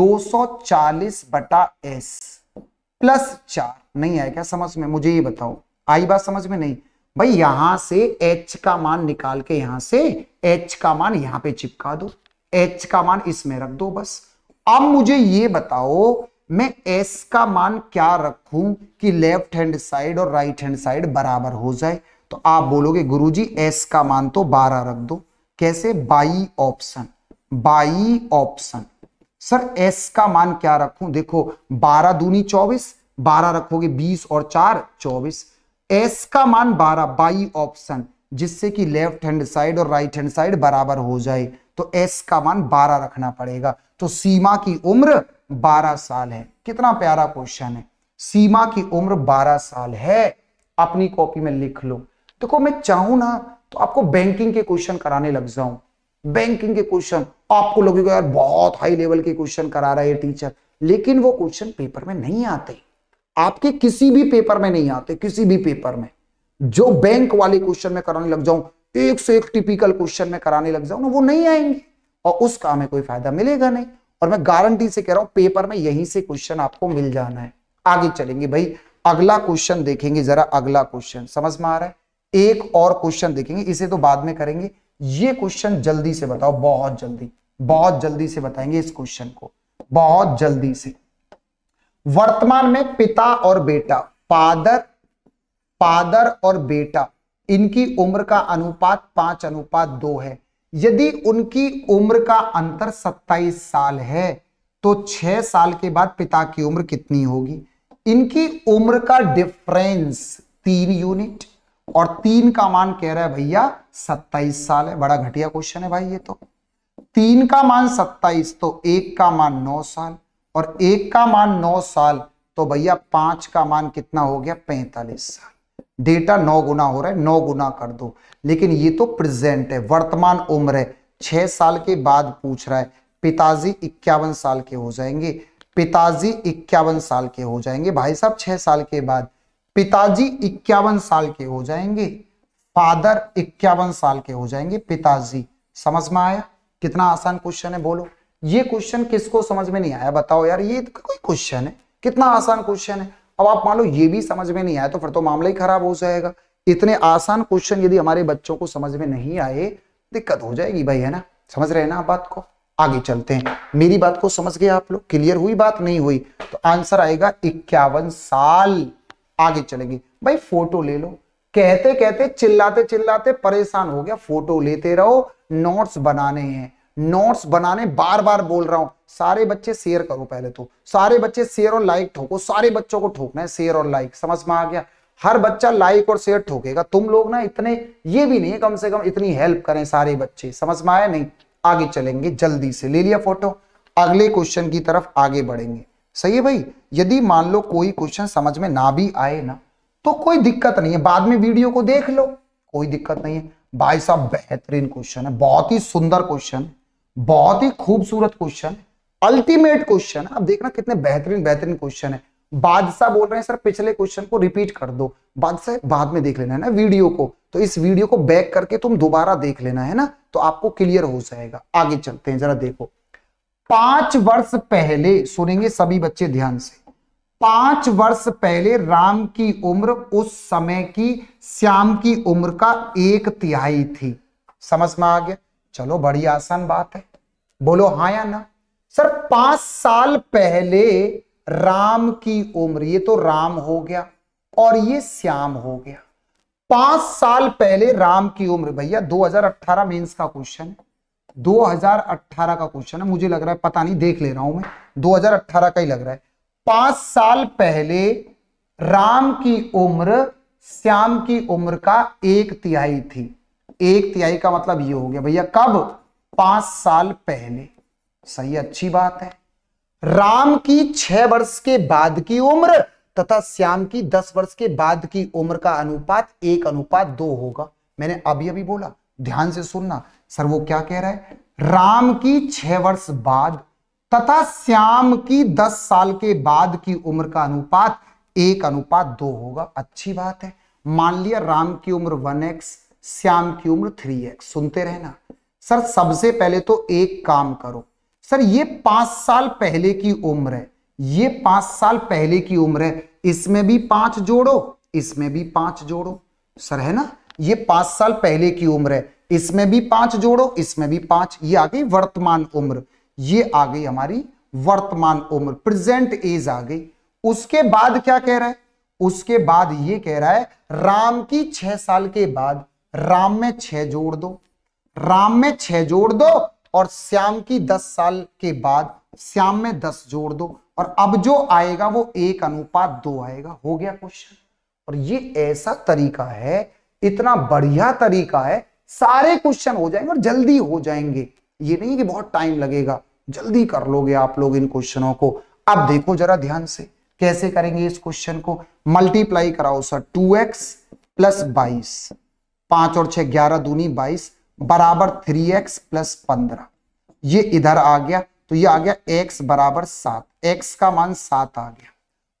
240 बटा एस प्लस चार नहीं आया क्या समझ में मुझे ये बताओ आई बात समझ में नहीं भाई यहां से h का मान निकाल के यहां से h का मान यहां पे चिपका दो h का मान इसमें रख दो बस अब मुझे ये बताओ मैं s का मान क्या रखूं कि लेफ्ट हैंड साइड और राइट हैंड साइड बराबर हो जाए तो आप बोलोगे गुरुजी s का मान तो 12 रख दो कैसे by option by option sir s का मान क्या रखूं देखो 12 दूनी 24 12 रखोगे 20 और 4 24 एस का मान 12 बाई ऑप्शन जिससे कि लेफ्ट हैंड साइड और राइट हैंड साइड बराबर हो जाए तो एस का मान 12 रखना पड़ेगा तो सीमा की उम्र 12 साल है कितना प्यारा क्वेश्चन है सीमा की उम्र 12 साल है अपनी कॉपी में लिख लो देखो मैं चाहू ना तो आपको बैंकिंग के क्वेश्चन कराने लग जाऊं बैंकिंग के क्वेश्चन आपको लगेगा यार बहुत हाई लेवल के क्वेश्चन करा रहा है टीचर लेकिन वो क्वेश्चन पेपर में नहीं आते आपके किसी भी पेपर में नहीं आते किसी भी पेपर में जो बैंक वाले क्वेश्चन में कराने लग जाऊं एक से एक टिपिकल क्वेश्चन में कराने लग जाऊं ना वो नहीं आएंगे और उस काम में कोई फायदा मिलेगा नहीं और मैं गारंटी से कह रहा हूं पेपर में यहीं से क्वेश्चन आपको मिल जाना है आगे चलेंगे भाई अगला क्वेश्चन देखेंगे जरा अगला क्वेश्चन समझ में आ रहा है एक और क्वेश्चन देखेंगे इसे तो बाद में करेंगे ये क्वेश्चन जल्दी से बताओ बहुत जल्दी बहुत जल्दी से बताएंगे इस क्वेश्चन को बहुत जल्दी से वर्तमान में पिता और बेटा फादर फादर और बेटा इनकी उम्र का अनुपात पांच अनुपात दो है यदि उनकी उम्र का अंतर सत्ताईस साल है तो छह साल के बाद पिता की उम्र कितनी होगी इनकी उम्र का डिफरेंस तीन यूनिट और तीन का मान कह रहा है भैया सत्ताईस साल है बड़ा घटिया क्वेश्चन है भाई ये तो तीन का मान सत्ताईस तो एक का मान नौ साल और एक का मान नौ साल तो भैया पांच का मान कितना हो गया पैंतालीस साल डेटा नौ गुना हो रहा है नौ गुना कर दो लेकिन ये तो प्रेजेंट है वर्तमान उम्र है छह साल के बाद पूछ रहा है पिताजी इक्यावन साल के हो जाएंगे पिताजी इक्यावन साल के हो जाएंगे भाई साहब छह साल के बाद पिताजी इक्यावन साल के हो जाएंगे फादर इक्यावन साल के हो जाएंगे पिताजी समझ में आया कितना आसान क्वेश्चन है बोलो ये क्वेश्चन किसको समझ में नहीं आया बताओ यार ये तो कोई क्वेश्चन है कितना आसान क्वेश्चन है अब आप मान लो ये भी समझ में नहीं आया तो फिर तो मामला ही खराब हो जाएगा इतने आसान क्वेश्चन यदि हमारे बच्चों को समझ में नहीं आए दिक्कत हो जाएगी भाई है ना समझ रहे हैं ना आप बात को आगे चलते हैं मेरी बात को समझ गए आप लोग क्लियर हुई बात नहीं हुई तो आंसर आएगा इक्यावन साल आगे चलेंगे भाई फोटो ले लो कहते कहते चिल्लाते चिल्लाते परेशान हो गया फोटो लेते रहो नोट्स बनाने हैं नोट्स बनाने बार बार बोल रहा हूं सारे बच्चे शेयर करो पहले तो सारे बच्चे शेयर और लाइक ठोको सारे बच्चों को ठोकना है शेयर और लाइक समझ में आ गया हर बच्चा लाइक और शेयर ठोकेगा तुम लोग ना इतने ये भी नहीं कम से कम इतनी हेल्प करें सारे बच्चे समझ में आया नहीं आगे चलेंगे जल्दी से ले लिया फोटो अगले क्वेश्चन की तरफ आगे बढ़ेंगे सही है भाई यदि मान लो कोई क्वेश्चन समझ में ना भी आए ना तो कोई दिक्कत नहीं है बाद में वीडियो को देख लो कोई दिक्कत नहीं है भाई साहब बेहतरीन क्वेश्चन है बहुत ही सुंदर क्वेश्चन बहुत ही खूबसूरत क्वेश्चन अल्टीमेट क्वेश्चन आप देखना कितने बेहतरीन बेहतरीन क्वेश्चन है बादशाह बोल रहे हैं सर पिछले क्वेश्चन को रिपीट कर दो बादशाह बाद में देख लेना है ना वीडियो को तो इस वीडियो को बैक करके तुम दोबारा देख लेना है ना तो आपको क्लियर हो जाएगा आगे चलते हैं जरा देखो पांच वर्ष पहले सुनेंगे सभी बच्चे ध्यान से पांच वर्ष पहले राम की उम्र उस समय की श्याम की उम्र का एक तिहाई थी समझ में आ गया चलो बड़ी आसान बात है बोलो हाँ या ना सर पांच साल पहले राम की उम्र ये तो राम हो गया और ये श्याम हो गया पांच साल पहले राम की उम्र भैया 2018 मेंस का क्वेश्चन है 2018 का क्वेश्चन है मुझे लग रहा है पता नहीं देख ले रहा हूं मैं 2018 का ही लग रहा है पांच साल पहले राम की उम्र श्याम की उम्र का एक तिहाई थी एक तिहाई का मतलब ये हो गया भैया कब पांच साल पहले सही अच्छी बात है राम की छह वर्ष के बाद की उम्र तथा श्याम की दस वर्ष के बाद की उम्र का अनुपात एक अनुपात दो होगा मैंने अभी अभी बोला ध्यान से सुनना सर वो क्या कह रहा है राम की छह वर्ष बाद तथा श्याम की दस साल के बाद की उम्र का अनुपात एक अनुपात दो होगा अच्छी बात है मान लिया राम की उम्र वन एक्स श्याम की उम्र थ्री एक्स सुनते रहना सर सबसे पहले तो एक काम करो सर ये पांच साल पहले की उम्र है ये पांच साल पहले की उम्र है इसमें भी पांच जोड़ो इसमें भी पांच जोड़ो सर है ना ये पांच साल पहले की उम्र है इसमें भी पांच जोड़ो इसमें भी पांच ये आ गई वर्तमान उम्र ये आ गई हमारी वर्तमान उम्र प्रेजेंट एज आ गई उसके बाद क्या कह रहा है उसके बाद ये कह रहा है राम की छह साल के बाद राम में छह जोड़ दो राम में छह जोड़ दो और श्याम की दस साल के बाद श्याम में दस जोड़ दो और अब जो आएगा वो एक अनुपात दो आएगा हो गया क्वेश्चन और ये ऐसा तरीका है इतना बढ़िया तरीका है सारे क्वेश्चन हो जाएंगे और जल्दी हो जाएंगे ये नहीं कि बहुत टाइम लगेगा जल्दी कर लोगे आप लोग इन क्वेश्चनों को अब देखो जरा ध्यान से कैसे करेंगे इस क्वेश्चन को मल्टीप्लाई कराओ सर टू एक्स प्लस बाईस पांच और छह ग्यारह दूनी बाईस बराबर थ्री एक्स प्लस पंद्रह ये इधर आ गया तो ये आ गया x बराबर सात एक्स का मान सात आ गया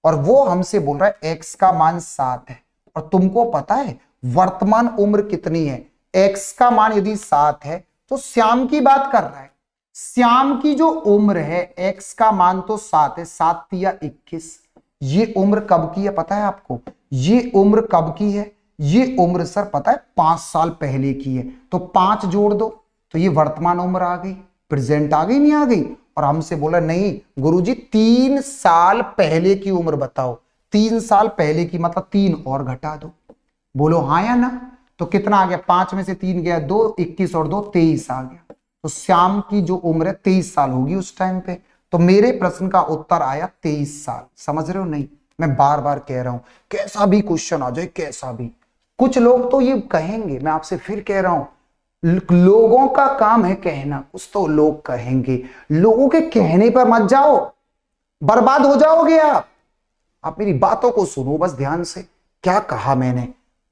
और वो हमसे बोल रहा है x का मान सात है और तुमको पता है वर्तमान उम्र कितनी है x का मान यदि सात है तो श्याम की बात कर रहा है श्याम की जो उम्र है x का मान तो सात है सात या इक्कीस ये उम्र कब की है पता है आपको ये उम्र कब की है ये उम्र सर पता है पांच साल पहले की है तो पांच जोड़ दो तो ये वर्तमान उम्र आ गई प्रेजेंट आ गई नहीं आ गई और हमसे बोला नहीं गुरुजी तीन साल पहले की उम्र बताओ तीन साल पहले की मतलब तीन और घटा दो बोलो हा या ना तो कितना आ गया पांच में से तीन गया दो इक्कीस और दो तेईस आ गया तो श्याम की जो उम्र है तेईस साल होगी उस टाइम पे तो मेरे प्रश्न का उत्तर आया तेईस साल समझ रहे हो नहीं मैं बार बार कह रहा हूं कैसा भी क्वेश्चन आ जाए कैसा भी कुछ लोग तो ये कहेंगे मैं आपसे फिर कह रहा हूं लोगों का काम है कहना कुछ तो लोग कहेंगे लोगों के कहने पर मत जाओ बर्बाद हो जाओगे आप आप मेरी बातों को सुनो बस ध्यान से क्या कहा मैंने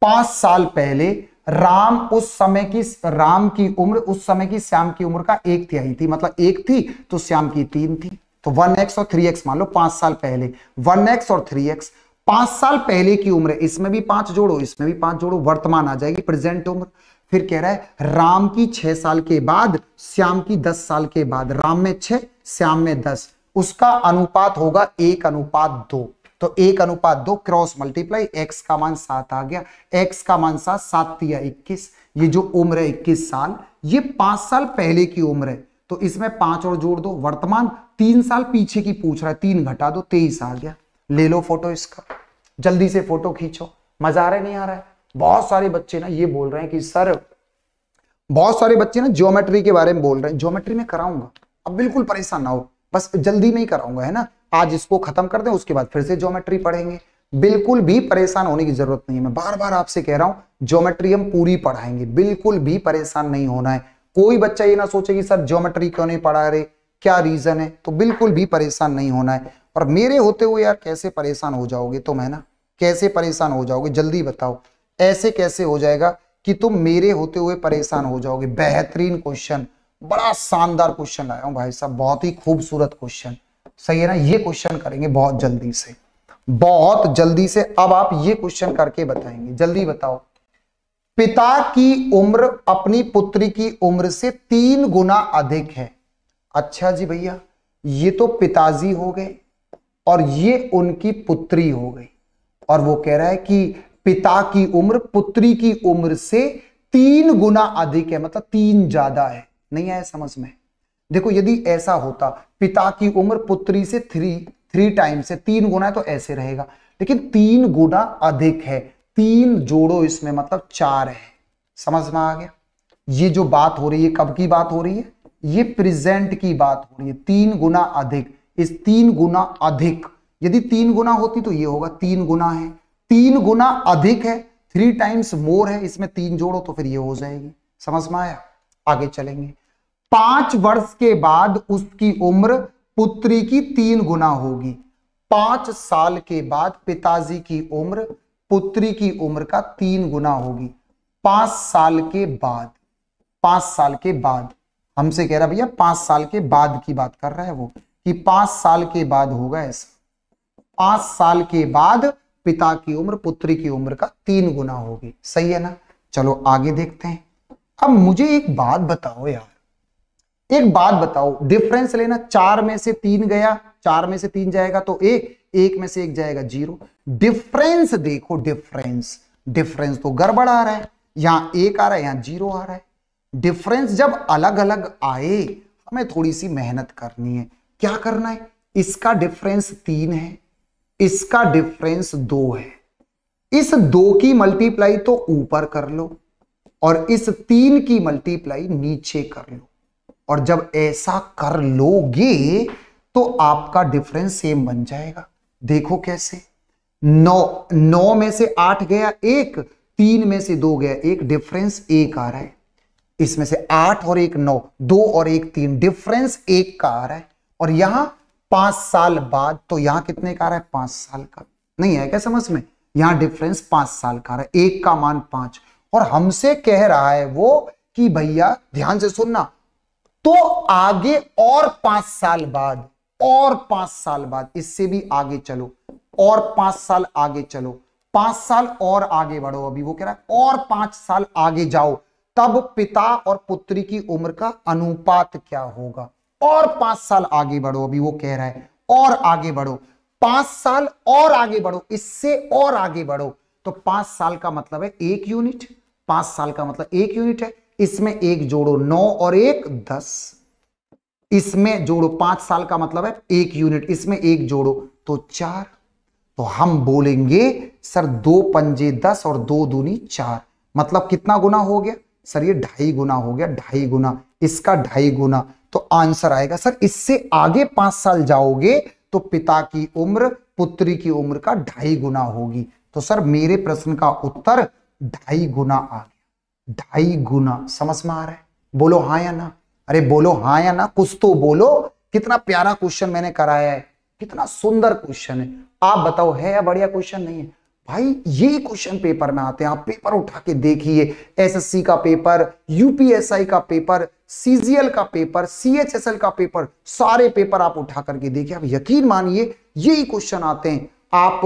पांच साल पहले राम उस समय की राम की उम्र उस समय की श्याम की उम्र का एक तिहाई थी मतलब एक थी तो श्याम की तीन थी तो वन एक्स और थ्री एक्स मान लो पांच साल पहले वन एक्स और थ्री एक्स पांच साल पहले की उम्र है इसमें भी पांच जोड़ो इसमें भी पांच जोड़ो वर्तमान आ जाएगी प्रेजेंट उम्र फिर कह रहा है राम की छह साल के बाद श्याम की दस साल के बाद राम में छह श्याम में दस उसका अनुपात होगा एक अनुपात दो तो एक अनुपात दो क्रॉस मल्टीप्लाई एक्स का मान सात आ गया एक्स का मान सात सात या इक्कीस ये जो उम्र है इक्कीस साल ये पांच साल पहले की उम्र है तो इसमें पांच और जोड़ दो वर्तमान तीन साल पीछे की पूछ रहा है तीन घटा दो तेईस आ गया ले लो फोटो इसका जल्दी से फोटो खींचो मजा आ रहा है नहीं आ रहा है बहुत सारे बच्चे ना ये बोल रहे हैं कि सर बहुत सारे बच्चे ना ज्योमेट्री के बारे में बोल रहे हैं ज्योमेट्री में कराऊंगा अब बिल्कुल परेशान ना हो बस जल्दी में ही कराऊंगा है ना आज इसको खत्म कर दें उसके बाद फिर से ज्योमेट्री पढ़ेंगे बिल्कुल भी परेशान होने की जरूरत नहीं है मैं बार बार आपसे कह रहा हूं ज्योमेट्री हम पूरी पढ़ाएंगे बिल्कुल भी परेशान नहीं होना है कोई बच्चा ये ना सोचे कि सर ज्योमेट्री क्यों नहीं पढ़ा रहे क्या रीजन है तो बिल्कुल भी परेशान नहीं होना है पर मेरे होते हुए यार कैसे परेशान हो जाओगे तुम है ना कैसे परेशान हो जाओगे जल्दी बताओ ऐसे कैसे हो जाएगा कि तुम मेरे होते हुए परेशान हो जाओगे बेहतरीन क्वेश्चन बड़ा शानदार क्वेश्चन लाया हूं भाई साहब बहुत ही खूबसूरत क्वेश्चन सही है ना ये क्वेश्चन करेंगे बहुत जल्दी से बहुत जल्दी से अब आप ये क्वेश्चन करके बताएंगे जल्दी बताओ पिता की उम्र अपनी पुत्री की उम्र से तीन गुना अधिक है अच्छा जी भैया ये तो पिताजी हो गए और ये उनकी पुत्री हो गई और वो कह रहा है कि पिता की उम्र पुत्री की उम्र से तीन गुना अधिक है मतलब तीन ज्यादा है नहीं आया समझ में देखो यदि ऐसा होता पिता की उम्र पुत्री से थ्री थ्री टाइम से तीन गुना है तो ऐसे रहेगा लेकिन तीन गुना अधिक है तीन जोड़ो इसमें मतलब चार है समझ में आ गया ये जो बात हो रही है कब की बात हो रही है ये प्रेजेंट की बात हो रही है तीन गुना अधिक इस तीन गुना अधिक यदि तीन गुना होती तो ये होगा तीन गुना है तीन गुना अधिक है थ्री टाइम्स मोर है इसमें तीन जोड़ो तो फिर ये हो जाएगी समझ में आया आगे चलेंगे पांच वर्ष के बाद उसकी उम्र पुत्री की तीन गुना होगी पांच साल के बाद पिताजी की उम्र पुत्री की उम्र का तीन गुना होगी पांच साल के बाद पांच साल के बाद हमसे कह रहा भैया पांच साल के बाद की बात कर रहा है वो कि पांच साल के बाद होगा ऐसा पांच साल के बाद पिता की उम्र पुत्री की उम्र का तीन गुना होगी सही है ना चलो आगे देखते हैं अब मुझे एक बात बताओ यार एक बात बताओ डिफरेंस लेना चार में से तीन गया चार में से तीन जाएगा तो एक एक में से एक जाएगा जीरो डिफरेंस देखो डिफरेंस डिफरेंस तो गड़बड़ आ रहा है यहां एक आ रहा है यहां जीरो आ रहा है डिफरेंस जब अलग अलग आए हमें थोड़ी सी मेहनत करनी है क्या करना है इसका डिफरेंस तीन है इसका डिफरेंस दो है इस दो की मल्टीप्लाई तो ऊपर कर लो और इस तीन की मल्टीप्लाई नीचे कर लो और जब ऐसा कर लोगे तो आपका डिफरेंस सेम बन जाएगा देखो कैसे नौ नौ में से आठ गया एक तीन में से दो गया एक डिफरेंस एक आ रहा है इसमें से आठ और एक नौ दो और एक तीन डिफरेंस एक का आ रहा है और यहां पांच साल बाद तो यहां कितने का रहा है पांच साल का नहीं है क्या समझ में यहां डिफरेंस पांच साल का रहा है एक का मान पांच और हमसे कह रहा है वो कि भैया ध्यान से सुनना तो आगे और पांच साल बाद और पांच साल बाद इससे भी आगे चलो और पांच साल आगे चलो पांच साल और आगे बढ़ो अभी वो कह रहा है और पांच साल आगे जाओ तब पिता और पुत्री की उम्र का अनुपात क्या होगा और पांच साल आगे बढ़ो अभी वो कह रहा है और आगे बढ़ो पांच साल और आगे बढ़ो इससे और आगे बढ़ो तो पांच साल का मतलब है एक यूनिट पांच साल का मतलब एक यूनिट है इसमें एक जोड़ो नौ और एक दस इसमें जोड़ो पांच साल का मतलब है एक यूनिट इसमें एक जोड़ो तो चार तो हम बोलेंगे सर दो पंजे दस और दो दूनी चार मतलब कितना गुना हो गया सर ये ढाई गुना हो गया ढाई गुना इसका ढाई गुना तो आंसर आएगा सर इससे आगे पांच साल जाओगे तो पिता की उम्र पुत्री की उम्र का ढाई गुना होगी तो सर मेरे प्रश्न का उत्तर ढाई गुना आ गया ढाई गुना समझ में आ रहा है बोलो हाँ या ना अरे बोलो हाँ या ना कुछ तो बोलो कितना प्यारा क्वेश्चन मैंने कराया है कितना सुंदर क्वेश्चन है आप बताओ है या बढ़िया क्वेश्चन नहीं है भाई ये क्वेश्चन पेपर में आते हैं आप पेपर उठा के देखिए एसएससी का पेपर यूपीएसआई का पेपर सीजीएल का पेपर सीएचएसएल का पेपर सारे पेपर आप उठा करके देखिए आप यकीन मानिए यही क्वेश्चन आते हैं आप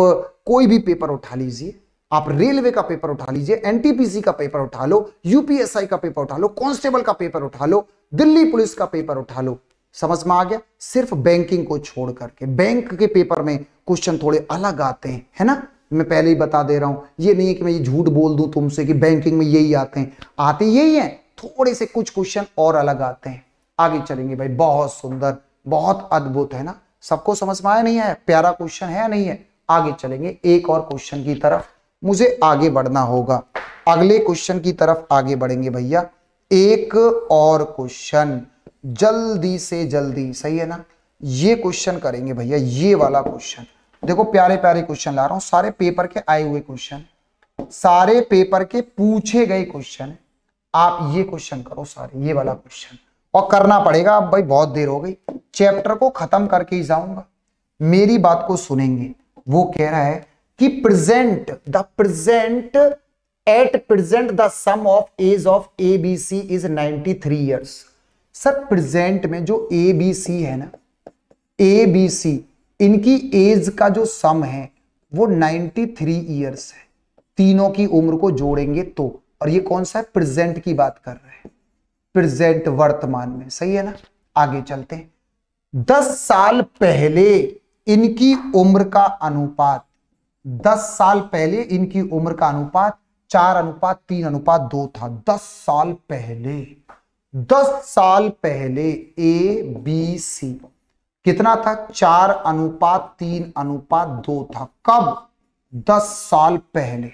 कोई भी पेपर उठा लीजिए आप रेलवे का पेपर उठा लीजिए एनटीपीसी का पेपर उठा लो यूपीएसआई का पेपर उठा लो कॉन्स्टेबल का पेपर उठा लो दिल्ली पुलिस का पेपर उठा लो समझ में आ गया सिर्फ बैंकिंग को छोड़ करके बैंक के पेपर में क्वेश्चन थोड़े अलग आते हैं है ना मैं पहले ही बता दे रहा हूं ये नहीं है कि मैं ये झूठ बोल दूं तुमसे कि बैंकिंग में यही आते हैं आते यही हैं थोड़े से कुछ क्वेश्चन और अलग आते हैं आगे चलेंगे भाई बहुत सुंदर बहुत अद्भुत है ना सबको समझ में आया नहीं है प्यारा क्वेश्चन है नहीं है आगे चलेंगे एक और क्वेश्चन की तरफ मुझे आगे बढ़ना होगा अगले क्वेश्चन की तरफ आगे बढ़ेंगे भैया एक और क्वेश्चन जल्दी से जल्दी सही है ना ये क्वेश्चन करेंगे भैया ये वाला क्वेश्चन देखो प्यारे प्यारे क्वेश्चन ला रहा हूं सारे पेपर के आए हुए क्वेश्चन सारे पेपर के पूछे गए क्वेश्चन आप ये क्वेश्चन करो सारे ये वाला क्वेश्चन और करना पड़ेगा अब भाई बहुत देर हो गई चैप्टर को खत्म करके ही जाऊंगा मेरी बात को सुनेंगे वो कह रहा है कि present the present at present the sum of age of A B C is 93 three years sir present में जो ए बी सी है ना ए बी सी इनकी एज का जो सम है वो 93 ईयर्स है तीनों की उम्र को जोड़ेंगे तो और ये कौन सा है प्रेजेंट की बात कर रहे हैं प्रेजेंट वर्तमान में सही है ना आगे चलते हैं दस साल पहले इनकी उम्र का अनुपात दस साल पहले इनकी उम्र का अनुपात चार अनुपात तीन अनुपात दो था दस साल पहले दस साल पहले ए बी सी कितना था चार अनुपात तीन अनुपात दो था कब दस साल पहले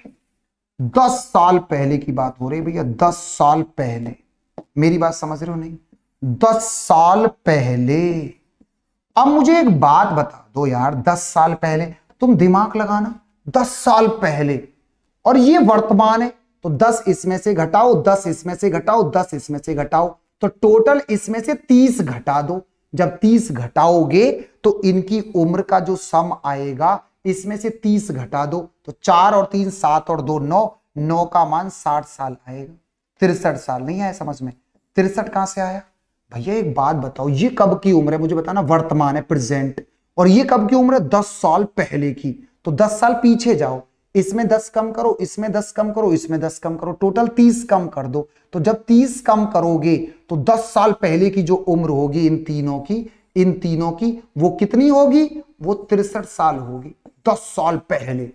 दस साल पहले की बात हो रही भैया दस साल पहले मेरी बात समझ रहे हो नहीं दस साल पहले अब मुझे एक बात बता दो यार दस साल पहले तुम दिमाग लगाना दस साल पहले और ये वर्तमान है तो दस इसमें से घटाओ दस इसमें से घटाओ दस इसमें से घटाओ तो टोटल इसमें से तीस घटा दो जब 30 घटाओगे तो इनकी उम्र का जो सम आएगा इसमें से 30 घटा दो तो चार और तीन सात और दो नौ नौ का मान साठ साल आएगा तिरसठ साल नहीं आया समझ में तिरसठ कहां से आया भैया एक बात बताओ ये कब की उम्र है मुझे बताना वर्तमान है प्रेजेंट और ये कब की उम्र है दस साल पहले की तो दस साल पीछे जाओ इसमें दस कम करो इसमें दस कम करो इसमें दस कम करो टोटल तीस कम कर दो तो जब तीस कम करोगे तो दस साल पहले की जो उम्र होगी इन तीनों की इन तीनों की वो कितनी होगी वो तिरसठ साल होगी दस साल पहले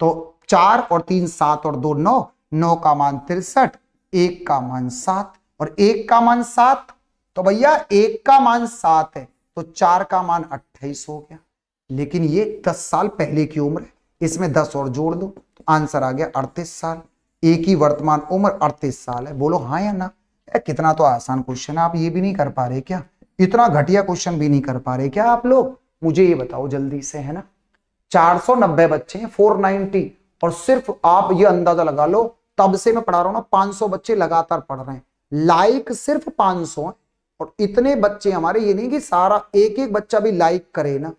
तो चार और तीन सात और दो नौ नौ का मान तिरसठ एक का मान सात और एक का मान सात तो भैया एक का मान सात है तो चार का मान अट्ठाईस हो गया लेकिन ये दस साल पहले की उम्र है इसमें दस और जोड़ दो तो आंसर आ गया अड़तीस साल एक ही वर्तमान उम्र अड़तीस साल है बोलो हाँ या ना ए, कितना तो आसान क्वेश्चन है आप ये भी नहीं कर पा रहे क्या इतना घटिया क्वेश्चन भी नहीं कर पा रहे क्या आप लोग मुझे ये बताओ जल्दी से है ना 490 बच्चे हैं 490 और सिर्फ आप ये अंदाजा लगा लो तब से मैं पढ़ा रहा हूं ना 500 बच्चे लगातार पढ़ रहे हैं लाइक सिर्फ पांच है और इतने बच्चे हमारे ये नहीं कि सारा एक एक बच्चा भी लाइक करे ना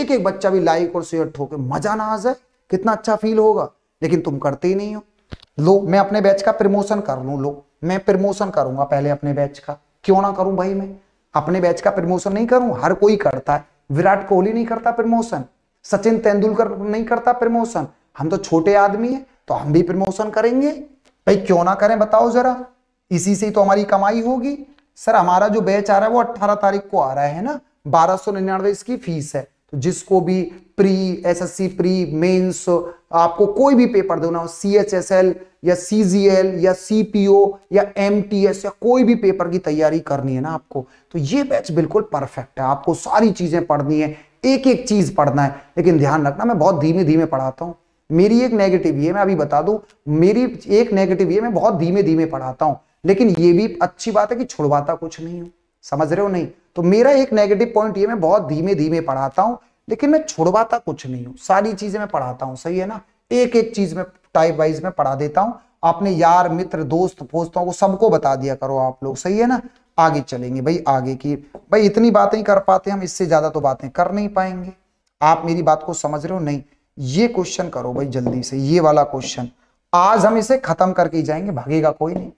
एक एक बच्चा भी लाइक और शेयर ठोके मजा ना आ जाए कितना अच्छा फील होगा लेकिन तुम करते ही नहीं हो लो मैं अपने बैच का प्रमोशन कर लू लो मैं प्रमोशन करूंगा पहले अपने बैच का क्यों ना करूं भाई मैं अपने बैच का प्रमोशन नहीं करूं हर कोई करता है विराट कोहली नहीं करता प्रमोशन सचिन तेंदुलकर नहीं करता प्रमोशन हम तो छोटे आदमी है तो हम भी प्रमोशन करेंगे भाई क्यों ना करें बताओ जरा इसी से ही तो हमारी कमाई होगी सर हमारा जो बैच आ रहा है वो अट्ठारह तारीख को आ रहा है ना बारह सौ निन्यानवे इसकी फीस है तो जिसको भी प्री एसएससी प्री मेंस आपको कोई भी पेपर देना हो सी एच एस एल या सी जी एल या सी पी ओ या एम टी एस या कोई भी पेपर की तैयारी करनी है ना आपको तो ये बैच बिल्कुल परफेक्ट है आपको सारी चीजें पढ़नी है एक एक चीज पढ़ना है लेकिन ध्यान रखना मैं बहुत धीमे धीमे पढ़ाता हूँ मेरी एक नेगेटिव ये मैं अभी बता दूं मेरी एक नेगेटिव ये मैं बहुत धीमे धीमे पढ़ाता हूँ लेकिन ये भी अच्छी बात है कि छुड़वाता कुछ नहीं हो समझ रहे हो नहीं तो मेरा एक नेगेटिव पॉइंट ये मैं बहुत धीमे धीमे पढ़ाता हूँ लेकिन मैं छुड़वाता कुछ नहीं हूँ सारी चीजें मैं पढ़ाता हूँ सही है ना एक एक चीज में टाइप वाइज में पढ़ा देता हूँ आपने यार मित्र दोस्त पोस्तों को सबको बता दिया करो आप लोग सही है ना आगे चलेंगे भाई आगे की भाई इतनी बातें कर पाते हम इससे ज्यादा तो बातें कर नहीं पाएंगे आप मेरी बात को समझ रहे हो नहीं ये क्वेश्चन करो भाई जल्दी से ये वाला क्वेश्चन आज हम इसे खत्म करके ही जाएंगे भागेगा कोई नहीं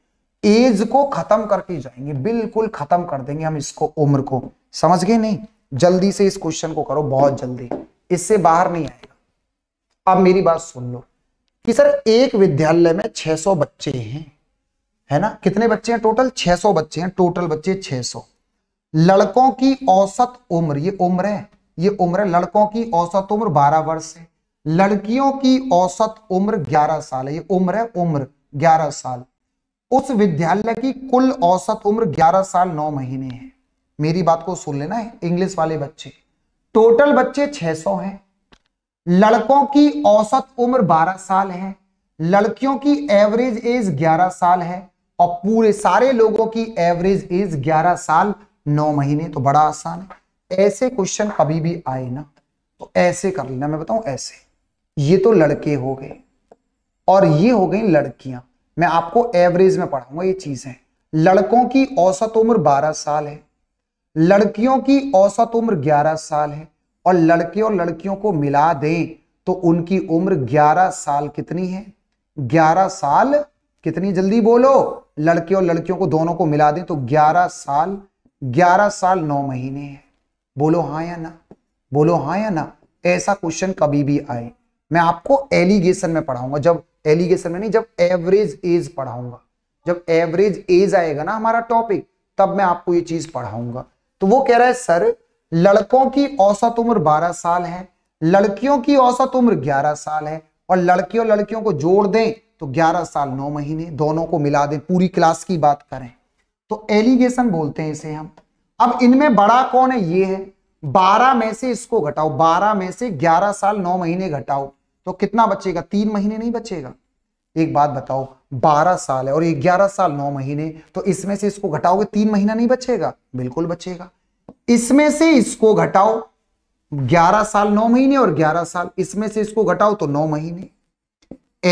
एज को खत्म करके जाएंगे बिल्कुल खत्म कर देंगे हम इसको उम्र को समझ गए नहीं जल्दी से इस क्वेश्चन को करो बहुत जल्दी इससे बाहर नहीं आएगा अब मेरी बात सुन लो कि सर एक विद्यालय में 600 बच्चे हैं है ना कितने बच्चे हैं टोटल 600 बच्चे हैं टोटल बच्चे 600 लड़कों की औसत उम्र ये उम्र है ये उम्र है लड़कों की औसत उम्र 12 वर्ष है लड़कियों की औसत उम्र 11 साल है ये उम्र है उम्र 11 साल उस विद्यालय की कुल औसत उम्र 11 साल 9 महीने है मेरी बात को सुन लेना है इंग्लिश वाले बच्चे टोटल बच्चे 600 हैं लड़कों की औसत उम्र 12 साल है लड़कियों की एवरेज एज 11 साल है और पूरे सारे लोगों की एवरेज एज 11 साल 9 महीने तो बड़ा आसान है ऐसे क्वेश्चन कभी भी आए ना तो ऐसे कर लेना मैं बताऊं ऐसे ये तो लड़के हो गए और ये हो गई लड़कियां मैं आपको एवरेज में पढ़ाऊंगा ये चीज़ है लड़कों की औसत उम्र 12 साल है लड़कियों की औसत उम्र 11 साल है और लड़के और लड़कियों को मिला दें तो उनकी उम्र 11 साल कितनी है 11 साल कितनी जल्दी बोलो लड़के और लड़कियों को दोनों को मिला दें तो 11 साल 11 साल 9 महीने है बोलो हाँ या ना बोलो हाँ या ना ऐसा क्वेश्चन कभी भी आए मैं आपको एलिगेशन में पढ़ाऊंगा जब एलिगेशन में नहीं जब एवरेज एज पढ़ाऊंगा जब एवरेज एज आएगा ना हमारा टॉपिक तब मैं आपको ये चीज पढ़ाऊंगा तो वो कह रहा है सर लड़कों की औसत उम्र 12 साल है लड़कियों की औसत उम्र 11 साल है और लड़कियों लड़कियों को जोड़ दें तो 11 साल 9 महीने दोनों को मिला दें पूरी क्लास की बात करें तो एलिगेशन बोलते हैं इसे हम अब इनमें बड़ा कौन है ये है 12 में से इसको घटाओ 12 में से 11 साल 9 महीने घटाओ तो कितना बचेगा तीन महीने नहीं बचेगा एक बात बताओ बारह साल है और ग्यारह साल नौ महीने तो इसमें से इसको घटाओगे तीन महीना नहीं बचेगा बिल्कुल बचेगा इसमें से इसको घटाओ ग्यारह साल नौ महीने और ग्यारह साल इसमें से इसको घटाओ तो नौ महीने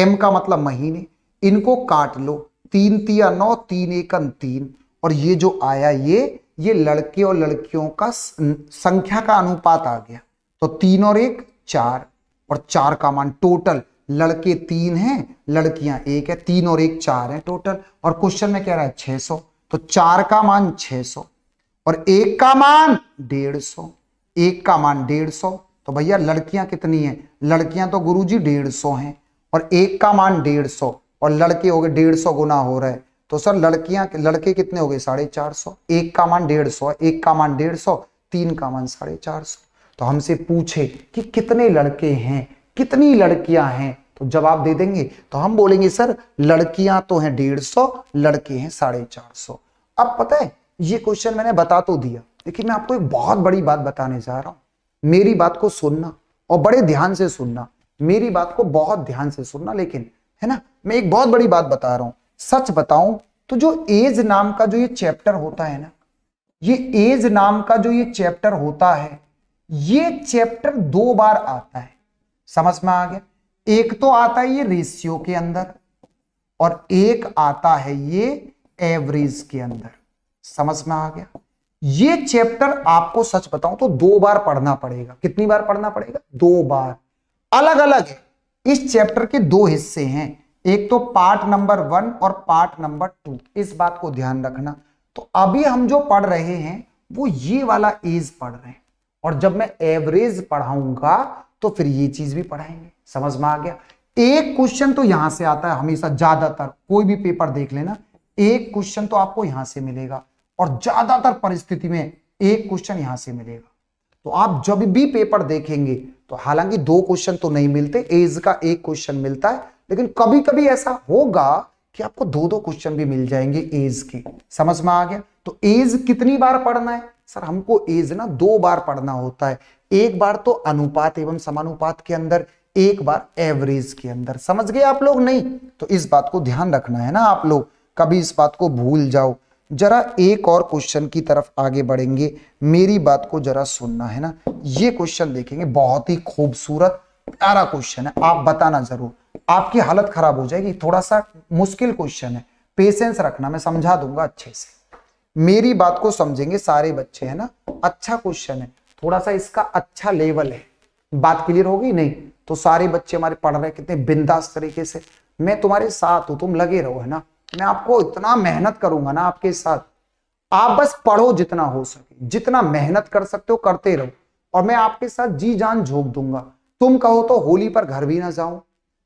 एम का मतलब महीने इनको काट लो तीन तिया नौ तीन एकन तीन और ये जो आया ये ये लड़के और लड़कियों का संख्या का अनुपात आ गया तो तीन और एक चार और चार का मान टोटल लड़के तीन हैं लड़कियां एक है तीन और एक चार है टोटल और क्वेश्चन में कह रहा है सौ तो चार का मान सौ और एक का मान सौ एक का मान सौ तो भैया लड़कियां कितनी हैं लड़कियां तो गुरु जी डेढ़ सौ है और एक का मान डेढ़ सौ और लड़के हो गए डेढ़ सौ गुना हो रहा है तो सर लड़कियां लड़के कितने हो गए साढ़े चार सौ एक का मान डेढ़ सौ एक का मान डेढ़ सौ तीन का मान साढ़े चार सौ तो हमसे पूछे कि कितने लड़के हैं कितनी लड़कियां हैं तो जवाब दे देंगे तो हम बोलेंगे सर लड़कियां तो हैं डेढ़ सौ लड़के हैं साढ़े चार सौ अब पता है ये क्वेश्चन मैंने बता तो दिया लेकिन मैं आपको एक बहुत बड़ी बात बताने जा रहा हूं मेरी बात को सुनना और बड़े ध्यान से सुनना मेरी बात को बहुत ध्यान से सुनना लेकिन है ना मैं एक बहुत बड़ी बात बता रहा हूं सच बताऊं तो जो एज नाम का जो ये चैप्टर होता है ना ये एज नाम का जो ये चैप्टर होता है ये चैप्टर दो बार आता है समझ में आ गया एक तो आता है ये रेशियो के अंदर और एक आता है ये एवरेज के अंदर समझ में आ गया ये चैप्टर आपको सच बताऊं तो दो बार पढ़ना पड़ेगा कितनी बार पढ़ना पड़ेगा दो बार अलग अलग है इस चैप्टर के दो हिस्से हैं एक तो पार्ट नंबर वन और पार्ट नंबर टू इस बात को ध्यान रखना तो अभी हम जो पढ़ रहे हैं वो ये वाला एज पढ़ रहे हैं और जब मैं एवरेज पढ़ाऊंगा तो फिर ये चीज भी पढ़ाएंगे समझ में आ गया एक क्वेश्चन तो यहां से आता है हमेशा ज्यादातर कोई भी पेपर देख लेना एक क्वेश्चन तो आपको यहां से मिलेगा और ज्यादातर परिस्थिति में एक क्वेश्चन यहां से मिलेगा तो आप जब भी पेपर देखेंगे तो हालांकि दो क्वेश्चन तो नहीं मिलते एज का एक क्वेश्चन मिलता है लेकिन कभी कभी ऐसा होगा कि आपको दो दो क्वेश्चन भी मिल जाएंगे एज के समझ में आ गया तो एज कितनी बार पढ़ना है सर हमको एज ना दो बार पढ़ना होता है एक बार तो अनुपात एवं समानुपात के अंदर एक बार एवरेज के अंदर समझ गए आप लोग नहीं तो इस बात को ध्यान रखना है ना आप लोग कभी इस बात को भूल जाओ जरा एक और क्वेश्चन की तरफ आगे बढ़ेंगे मेरी बात को जरा सुनना है ना ये क्वेश्चन देखेंगे बहुत ही खूबसूरत प्यारा क्वेश्चन है आप बताना जरूर आपकी हालत खराब हो जाएगी थोड़ा सा मुश्किल क्वेश्चन है पेशेंस रखना मैं समझा दूंगा अच्छे से मेरी बात को समझेंगे सारे बच्चे है ना अच्छा क्वेश्चन है थोड़ा सा इसका अच्छा लेवल है बात क्लियर हो गई नहीं तो सारे बच्चे हमारे पढ़ रहे कितने बिंदास तरीके से मैं तुम्हारे साथ हूं तुम लगे रहो है ना मैं आपको इतना मेहनत करूंगा ना आपके साथ आप बस पढ़ो जितना हो सके जितना मेहनत कर सकते हो करते रहो और मैं आपके साथ जी जान झोंक दूंगा तुम कहो तो होली पर घर भी ना जाओ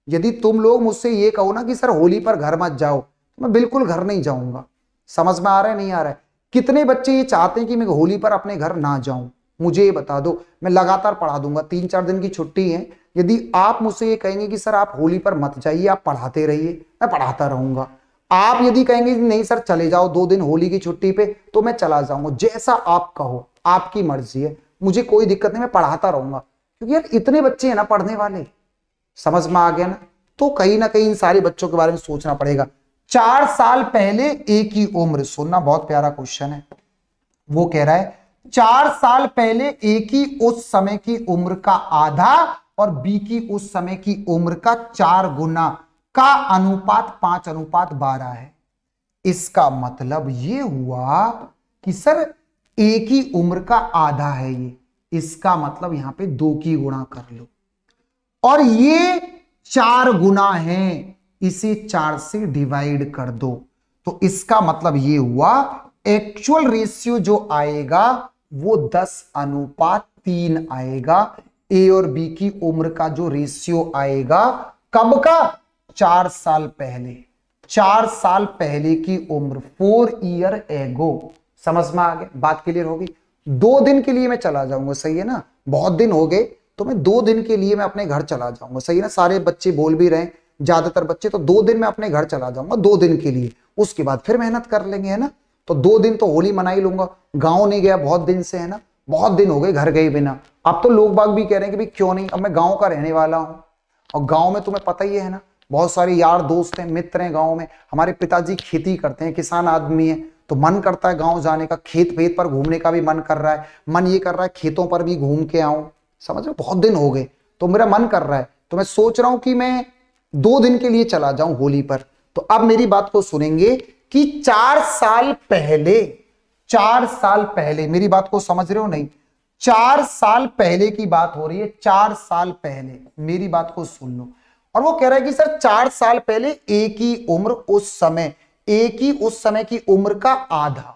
यदि तुम लोग मुझसे ये कहो ना कि सर होली पर घर मत जाओ तो मैं बिल्कुल घर नहीं जाऊंगा समझ में आ रहा है नहीं आ रहा है कितने बच्चे ये चाहते हैं कि मैं होली पर अपने घर ना जाऊं मुझे ये बता दो मैं लगातार पढ़ा दूंगा तीन चार दिन की छुट्टी है यदि आप मुझसे ये कहेंगे कि सर आप होली पर मत जाइए आप पढ़ाते रहिए मैं पढ़ाता रहूंगा आप यदि कहेंगे नहीं सर चले जाओ दो दिन होली की छुट्टी पे तो मैं चला जाऊंगा जैसा आप कहो आपकी मर्जी है मुझे कोई दिक्कत नहीं मैं पढ़ाता रहूंगा क्योंकि यार इतने बच्चे हैं ना पढ़ने वाले समझ में आ गया ना तो कहीं ना कहीं इन सारे बच्चों के बारे में सोचना पड़ेगा चार साल पहले एक ही उम्र सुनना बहुत प्यारा क्वेश्चन है वो कह रहा है चार साल पहले ए की उस समय की उम्र का आधा और बी की उस समय की उम्र का चार गुना का अनुपात पांच अनुपात बारह है इसका मतलब ये हुआ कि सर ए की उम्र का आधा है ये इसका मतलब यहां पे दो की गुणा कर लो और ये चार गुना है इसे चार से डिवाइड कर दो तो इसका मतलब ये हुआ एक्चुअल रेशियो जो आएगा वो दस अनुपात तीन आएगा ए और बी की उम्र का जो रेशियो आएगा कब का चार साल पहले चार साल पहले की उम्र फोर ईयर एगो समझ में आ गया बात क्लियर होगी दो दिन के लिए मैं चला जाऊंगा सही है ना बहुत दिन हो गए तो मैं दो दिन के लिए मैं अपने घर चला जाऊंगा सही है ना सारे बच्चे बोल भी रहे हैं ज्यादातर बच्चे तो दो दिन में अपने घर चला जाऊंगा दो दिन के लिए उसके बाद फिर मेहनत कर लेंगे है ना तो दो दिन तो होली मना ही लूंगा गाँव नहीं गया बहुत दिन से है ना बहुत दिन हो गए घर गए बिना अब तो लोग बाग भी कह रहे हैं कि भाई क्यों नहीं अब मैं गाँव का रहने वाला हूँ और गाँव में तुम्हें पता ही है ना बहुत सारे यार दोस्त हैं मित्र हैं गाँव में हमारे पिताजी खेती करते हैं किसान आदमी है तो मन करता है गाँव जाने का खेत वेत पर घूमने का भी मन कर रहा है मन ये कर रहा है खेतों पर भी घूम के आऊं समझ रहे बहुत दिन हो गए तो मेरा मन कर रहा है तो मैं सोच रहा हूँ कि मैं दो दिन के लिए चला जाऊं होली पर तो अब मेरी बात को सुनेंगे कि चार साल पहले चार साल पहले मेरी बात को समझ रहे हो नहीं चार साल पहले की बात हो रही है चार साल पहले मेरी बात को सुन लो और वो कह रहा है कि सर चार साल पहले एक ही उम्र उस समय एक ही उस समय की उम्र का आधा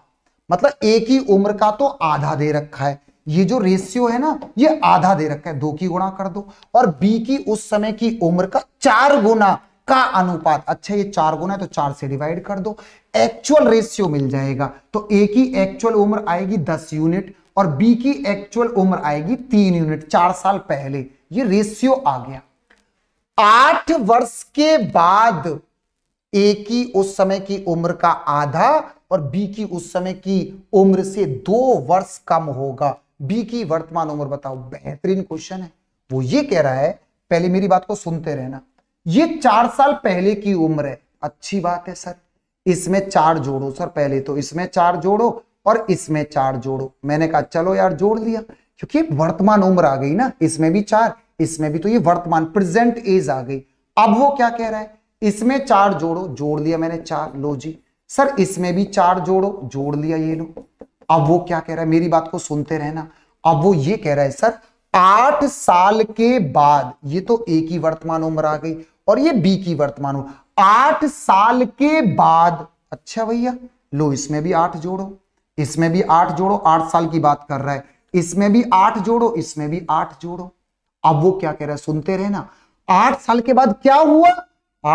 मतलब एक ही उम्र का तो आधा दे रखा है ये जो रेशियो है ना ये आधा दे रखा है दो की गुणा कर दो और बी की उस समय की उम्र का चार गुना का अनुपात अच्छा ये चार गुना है तो चार से डिवाइड कर दो एक्चुअल रेशियो मिल जाएगा तो ए की एक्चुअल उम्र आएगी दस यूनिट और बी की एक्चुअल उम्र आएगी तीन यूनिट चार साल पहले ये रेशियो आ गया आठ वर्ष के बाद ए की उस समय की उम्र का आधा और बी की उस समय की उम्र से दो वर्ष कम होगा बी की वर्तमान उम्र बताओ बेहतरीन क्वेश्चन है वो ये कह रहा है पहले मेरी बात को सुनते रहना ये चार साल पहले की उम्र है अच्छी बात है सर इसमें चार जोड़ो सर पहले तो इसमें चार जोड़ो और इसमें चार जोड़ो मैंने कहा चलो यार जोड़ लिया क्योंकि वर्तमान उम्र आ गई ना इसमें भी चार इसमें भी तो ये वर्तमान प्रेजेंट एज आ गई अब वो क्या कह रहा है इसमें चार जोड़ो जोड़ लिया मैंने चार लो जी सर इसमें भी चार जोड़ो जोड़ लिया ये लो अब वो क्या कह रहा है मेरी बात को सुनते रहना अब वो ये कह रहा है सर आठ साल के बाद ये तो ए की वर्तमान उम्र आ गई और ये बी की वर्तमान उम्र आठ साल के बाद अच्छा भैया लो इसमें भी आठ जोड़ो इसमें भी आठ जोड़ो आठ साल की बात कर रहा है इसमें भी आठ जोड़ो इसमें भी आठ जोड़ो अब वो क्या कह रहा है सुनते रहे ना आठ साल के बाद क्या हुआ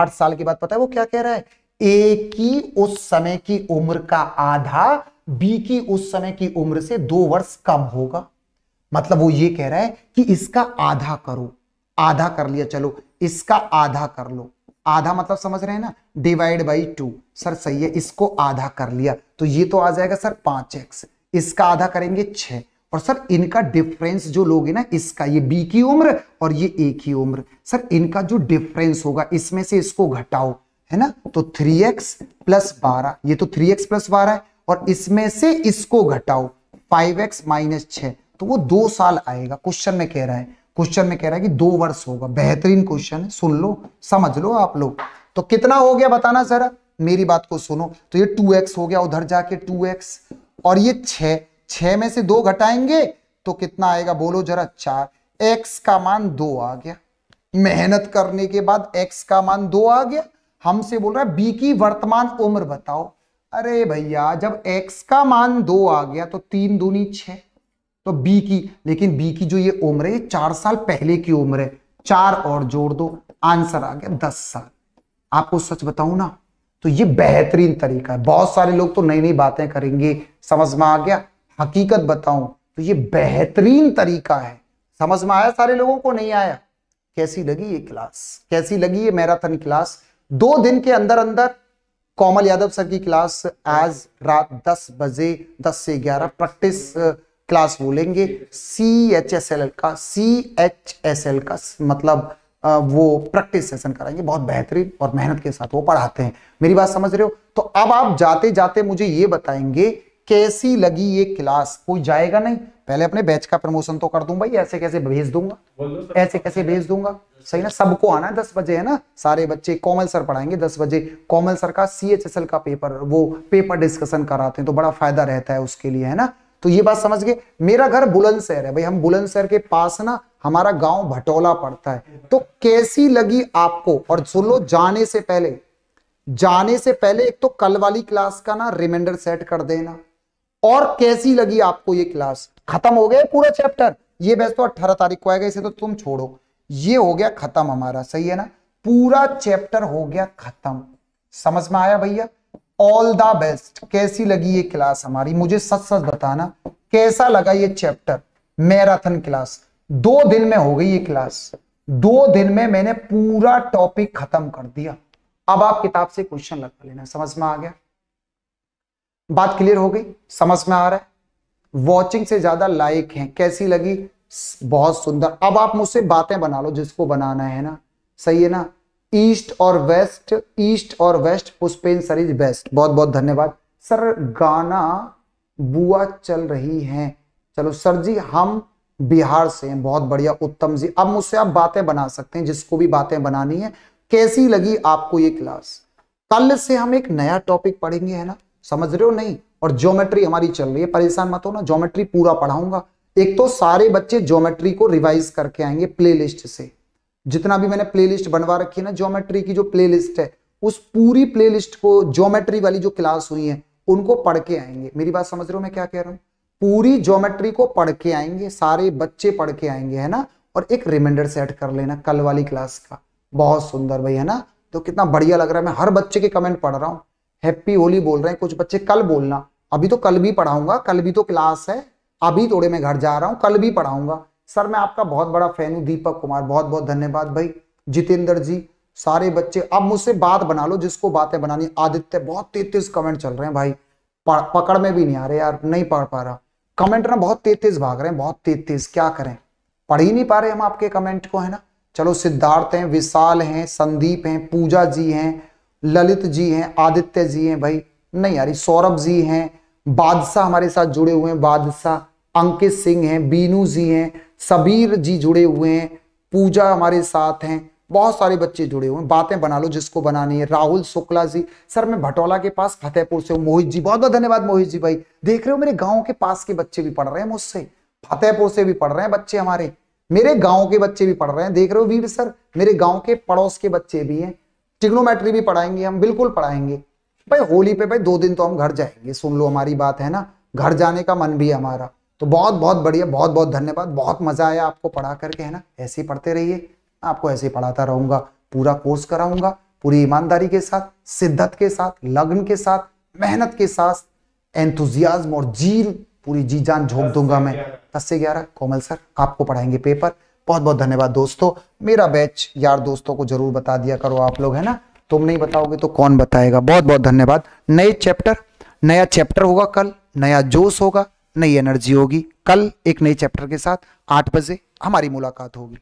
आठ साल के बाद पता है वो क्या कह रहा है ए की उस समय की उम्र का आधा बी की उस समय की उम्र से दो वर्ष कम होगा मतलब वो ये कह रहा है कि इसका आधा करो आधा कर लिया चलो इसका आधा कर लो आधा मतलब समझ रहे हैं ना डिवाइड बाई टू सर सही है इसको आधा कर लिया तो ये तो आ जाएगा सर पांच एक्स इसका आधा करेंगे छह और सर इनका डिफरेंस जो लोगे ना इसका ये बी की उम्र और ये ए की उम्र सर इनका जो डिफरेंस होगा इसमें से इसको घटाओ है ना तो थ्री एक्स प्लस बारह ये तो थ्री एक्स प्लस बारह है और इसमें से इसको घटाओ फाइव एक्स माइनस छ तो वो दो साल आएगा क्वेश्चन में कह रहा है क्वेश्चन में कह रहा है कि दो वर्ष होगा बेहतरीन क्वेश्चन है सुन लो समझ लो आप लोग तो कितना हो गया बताना जरा मेरी बात को सुनो तो ये टू एक्स हो गया उधर जाके टू एक्स और ये छ छ में से दो घटाएंगे तो कितना आएगा बोलो जरा चार एक्स का मान दो आ गया मेहनत करने के बाद एक्स का मान दो आ गया हमसे बोल रहा है बी की वर्तमान उम्र बताओ अरे भैया जब x का मान दो आ गया तो तीन दूनी छ तो b की लेकिन b की जो ये उम्र है ये चार साल पहले की उम्र है चार और जोड़ दो आंसर आ गया दस साल आपको सच बताऊं ना तो ये बेहतरीन तरीका है बहुत सारे लोग तो नई नई बातें करेंगे समझ में आ गया हकीकत बताऊं तो ये बेहतरीन तरीका है समझ में आया सारे लोगों को नहीं आया कैसी लगी ये क्लास कैसी लगी ये मैराथन क्लास दो दिन के अंदर अंदर कोमल यादव सर की क्लास आज रात 10 बजे 10 से 11 प्रैक्टिस क्लास बोलेंगे सी एच एस एल का सी एच एस एल का मतलब वो प्रैक्टिस सेशन कराएंगे बहुत बेहतरीन और मेहनत के साथ वो पढ़ाते हैं मेरी बात समझ रहे हो तो अब आप जाते जाते मुझे ये बताएंगे कैसी लगी ये क्लास कोई जाएगा नहीं पहले अपने बैच का प्रमोशन तो कर दूं भाई ऐसे कैसे भेज दूंगा ऐसे कैसे भेज दूंगा सही ना सबको आना है दस बजे है ना सारे बच्चे कोमल सर पढ़ाएंगे दस बजे कोमल सर का सी का पेपर वो पेपर डिस्कशन कराते हैं तो बड़ा फायदा रहता है उसके लिए है ना तो ये बात समझ गए मेरा घर बुलंदशहर है भाई हम बुलंदशहर के पास ना हमारा गाँव भटोला पड़ता है तो कैसी लगी आपको और सुन लो जाने से पहले जाने से पहले एक तो कल वाली क्लास का ना रिमाइंडर सेट कर देना और कैसी लगी आपको ये क्लास खत्म हो गया पूरा चैप्टर ये बैच तो अट्ठारह तारीख को आएगा इसे तो तुम छोड़ो ये हो गया खत्म हमारा सही है ना पूरा चैप्टर हो गया खत्म समझ में आया भैया ऑल द बेस्ट कैसी लगी ये क्लास हमारी मुझे सच सच बताना कैसा लगा ये चैप्टर मैराथन क्लास दो दिन में हो गई ये क्लास दो दिन में मैंने पूरा टॉपिक खत्म कर दिया अब आप किताब से क्वेश्चन लगा लेना समझ में आ गया बात क्लियर हो गई समझ में आ रहा है वॉचिंग से ज्यादा लाइक हैं कैसी लगी बहुत सुंदर अब आप मुझसे बातें बना लो जिसको बनाना है ना सही है ना ईस्ट और वेस्ट ईस्ट और वेस्ट पुष्पेन इज बेस्ट बहुत बहुत धन्यवाद सर गाना बुआ चल रही है चलो सर जी हम बिहार से हैं बहुत बढ़िया उत्तम जी अब मुझसे आप बातें बना सकते हैं जिसको भी बातें बनानी है कैसी लगी आपको ये क्लास कल से हम एक नया टॉपिक पढ़ेंगे है ना समझ रहे हो नहीं और ज्योमेट्री हमारी चल रही है परेशान मत हो ना ज्योमेट्री पूरा पढ़ाऊंगा एक तो सारे बच्चे ज्योमेट्री को रिवाइज करके आएंगे प्लेलिस्ट से जितना भी मैंने प्लेलिस्ट बनवा रखी है ना ज्योमेट्री की जो प्लेलिस्ट है उस पूरी प्लेलिस्ट को ज्योमेट्री वाली जो क्लास हुई है उनको पढ़ के आएंगे मेरी बात समझ रहे हो मैं क्या कह रहा हूँ पूरी ज्योमेट्री को पढ़ के आएंगे सारे बच्चे पढ़ के आएंगे है ना और एक रिमाइंडर सेट कर लेना कल वाली क्लास का बहुत सुंदर भाई है ना तो कितना बढ़िया लग रहा है मैं हर बच्चे के कमेंट पढ़ रहा हूँ हैप्पी होली बोल रहे हैं कुछ बच्चे कल बोलना अभी तो कल भी पढ़ाऊंगा कल भी तो क्लास है अभी थोड़े मैं घर जा रहा हूँ कल भी पढ़ाऊंगा सर मैं आपका बहुत बड़ा फैन हूँ दीपक कुमार बहुत बहुत धन्यवाद भाई जितेंद्र जी सारे बच्चे अब मुझसे बात बना लो जिसको बातें बनानी आदित्य बहुत तेज तेज कमेंट चल रहे हैं भाई पकड़ में भी नहीं आ रहे यार नहीं पढ़ पा रहा कमेंट ना बहुत तेज तेज भाग रहे हैं बहुत तेज तेज क्या करें पढ़ ही नहीं पा रहे हम आपके कमेंट को है ना चलो सिद्धार्थ हैं विशाल हैं संदीप हैं पूजा जी हैं ललित जी हैं आदित्य जी हैं भाई नहीं यार सौरभ जी हैं बादशाह हमारे साथ जुड़े हुए हैं बादशाह अंकित सिंह हैं बीनू जी हैं सबीर जी जुड़े हुए हैं पूजा हमारे साथ हैं बहुत सारे बच्चे जुड़े हुए हैं बातें बना लो जिसको बनानी है राहुल शुक्ला जी सर मैं भटोला के पास फतेहपुर से हूँ मोहित जी बहुत बहुत धन्यवाद मोहित जी भाई देख रहे हो मेरे गाँव के पास के बच्चे भी पढ़ रहे हैं मुझसे फतेहपुर से भी पढ़ रहे हैं बच्चे हमारे मेरे गाँव के बच्चे भी पढ़ रहे हैं देख रहे हो वीर सर मेरे गाँव के पड़ोस के बच्चे भी हैं टिग्नोमेट्री भी पढ़ाएंगे हम बिल्कुल पढ़ाएंगे भाई होली पे भाई दो दिन तो हम घर जाएंगे सुन लो हमारी बात है ना घर जाने का मन भी हमारा तो बहुत बहुत बढ़िया बहुत बहुत धन्यवाद बहुत मजा आया आपको पढ़ा करके है ना ऐसे ही पढ़ते रहिए आपको ऐसे ही पढ़ाता रहूंगा पूरा कोर्स कराऊंगा पूरी ईमानदारी के साथ सिद्धत के साथ लगन के साथ मेहनत के साथ एंथुजियाज्म और जील पूरी जी जान झोंक दूंगा मैं दस से ग्यारह कोमल सर आपको पढ़ाएंगे पेपर बहुत बहुत धन्यवाद दोस्तों मेरा बैच यार दोस्तों को जरूर बता दिया करो आप लोग है ना तुम नहीं बताओगे तो कौन बताएगा बहुत बहुत धन्यवाद नए चैप्टर नया चैप्टर होगा कल नया जोश होगा नई एनर्जी होगी कल एक नए चैप्टर के साथ आठ बजे हमारी मुलाकात होगी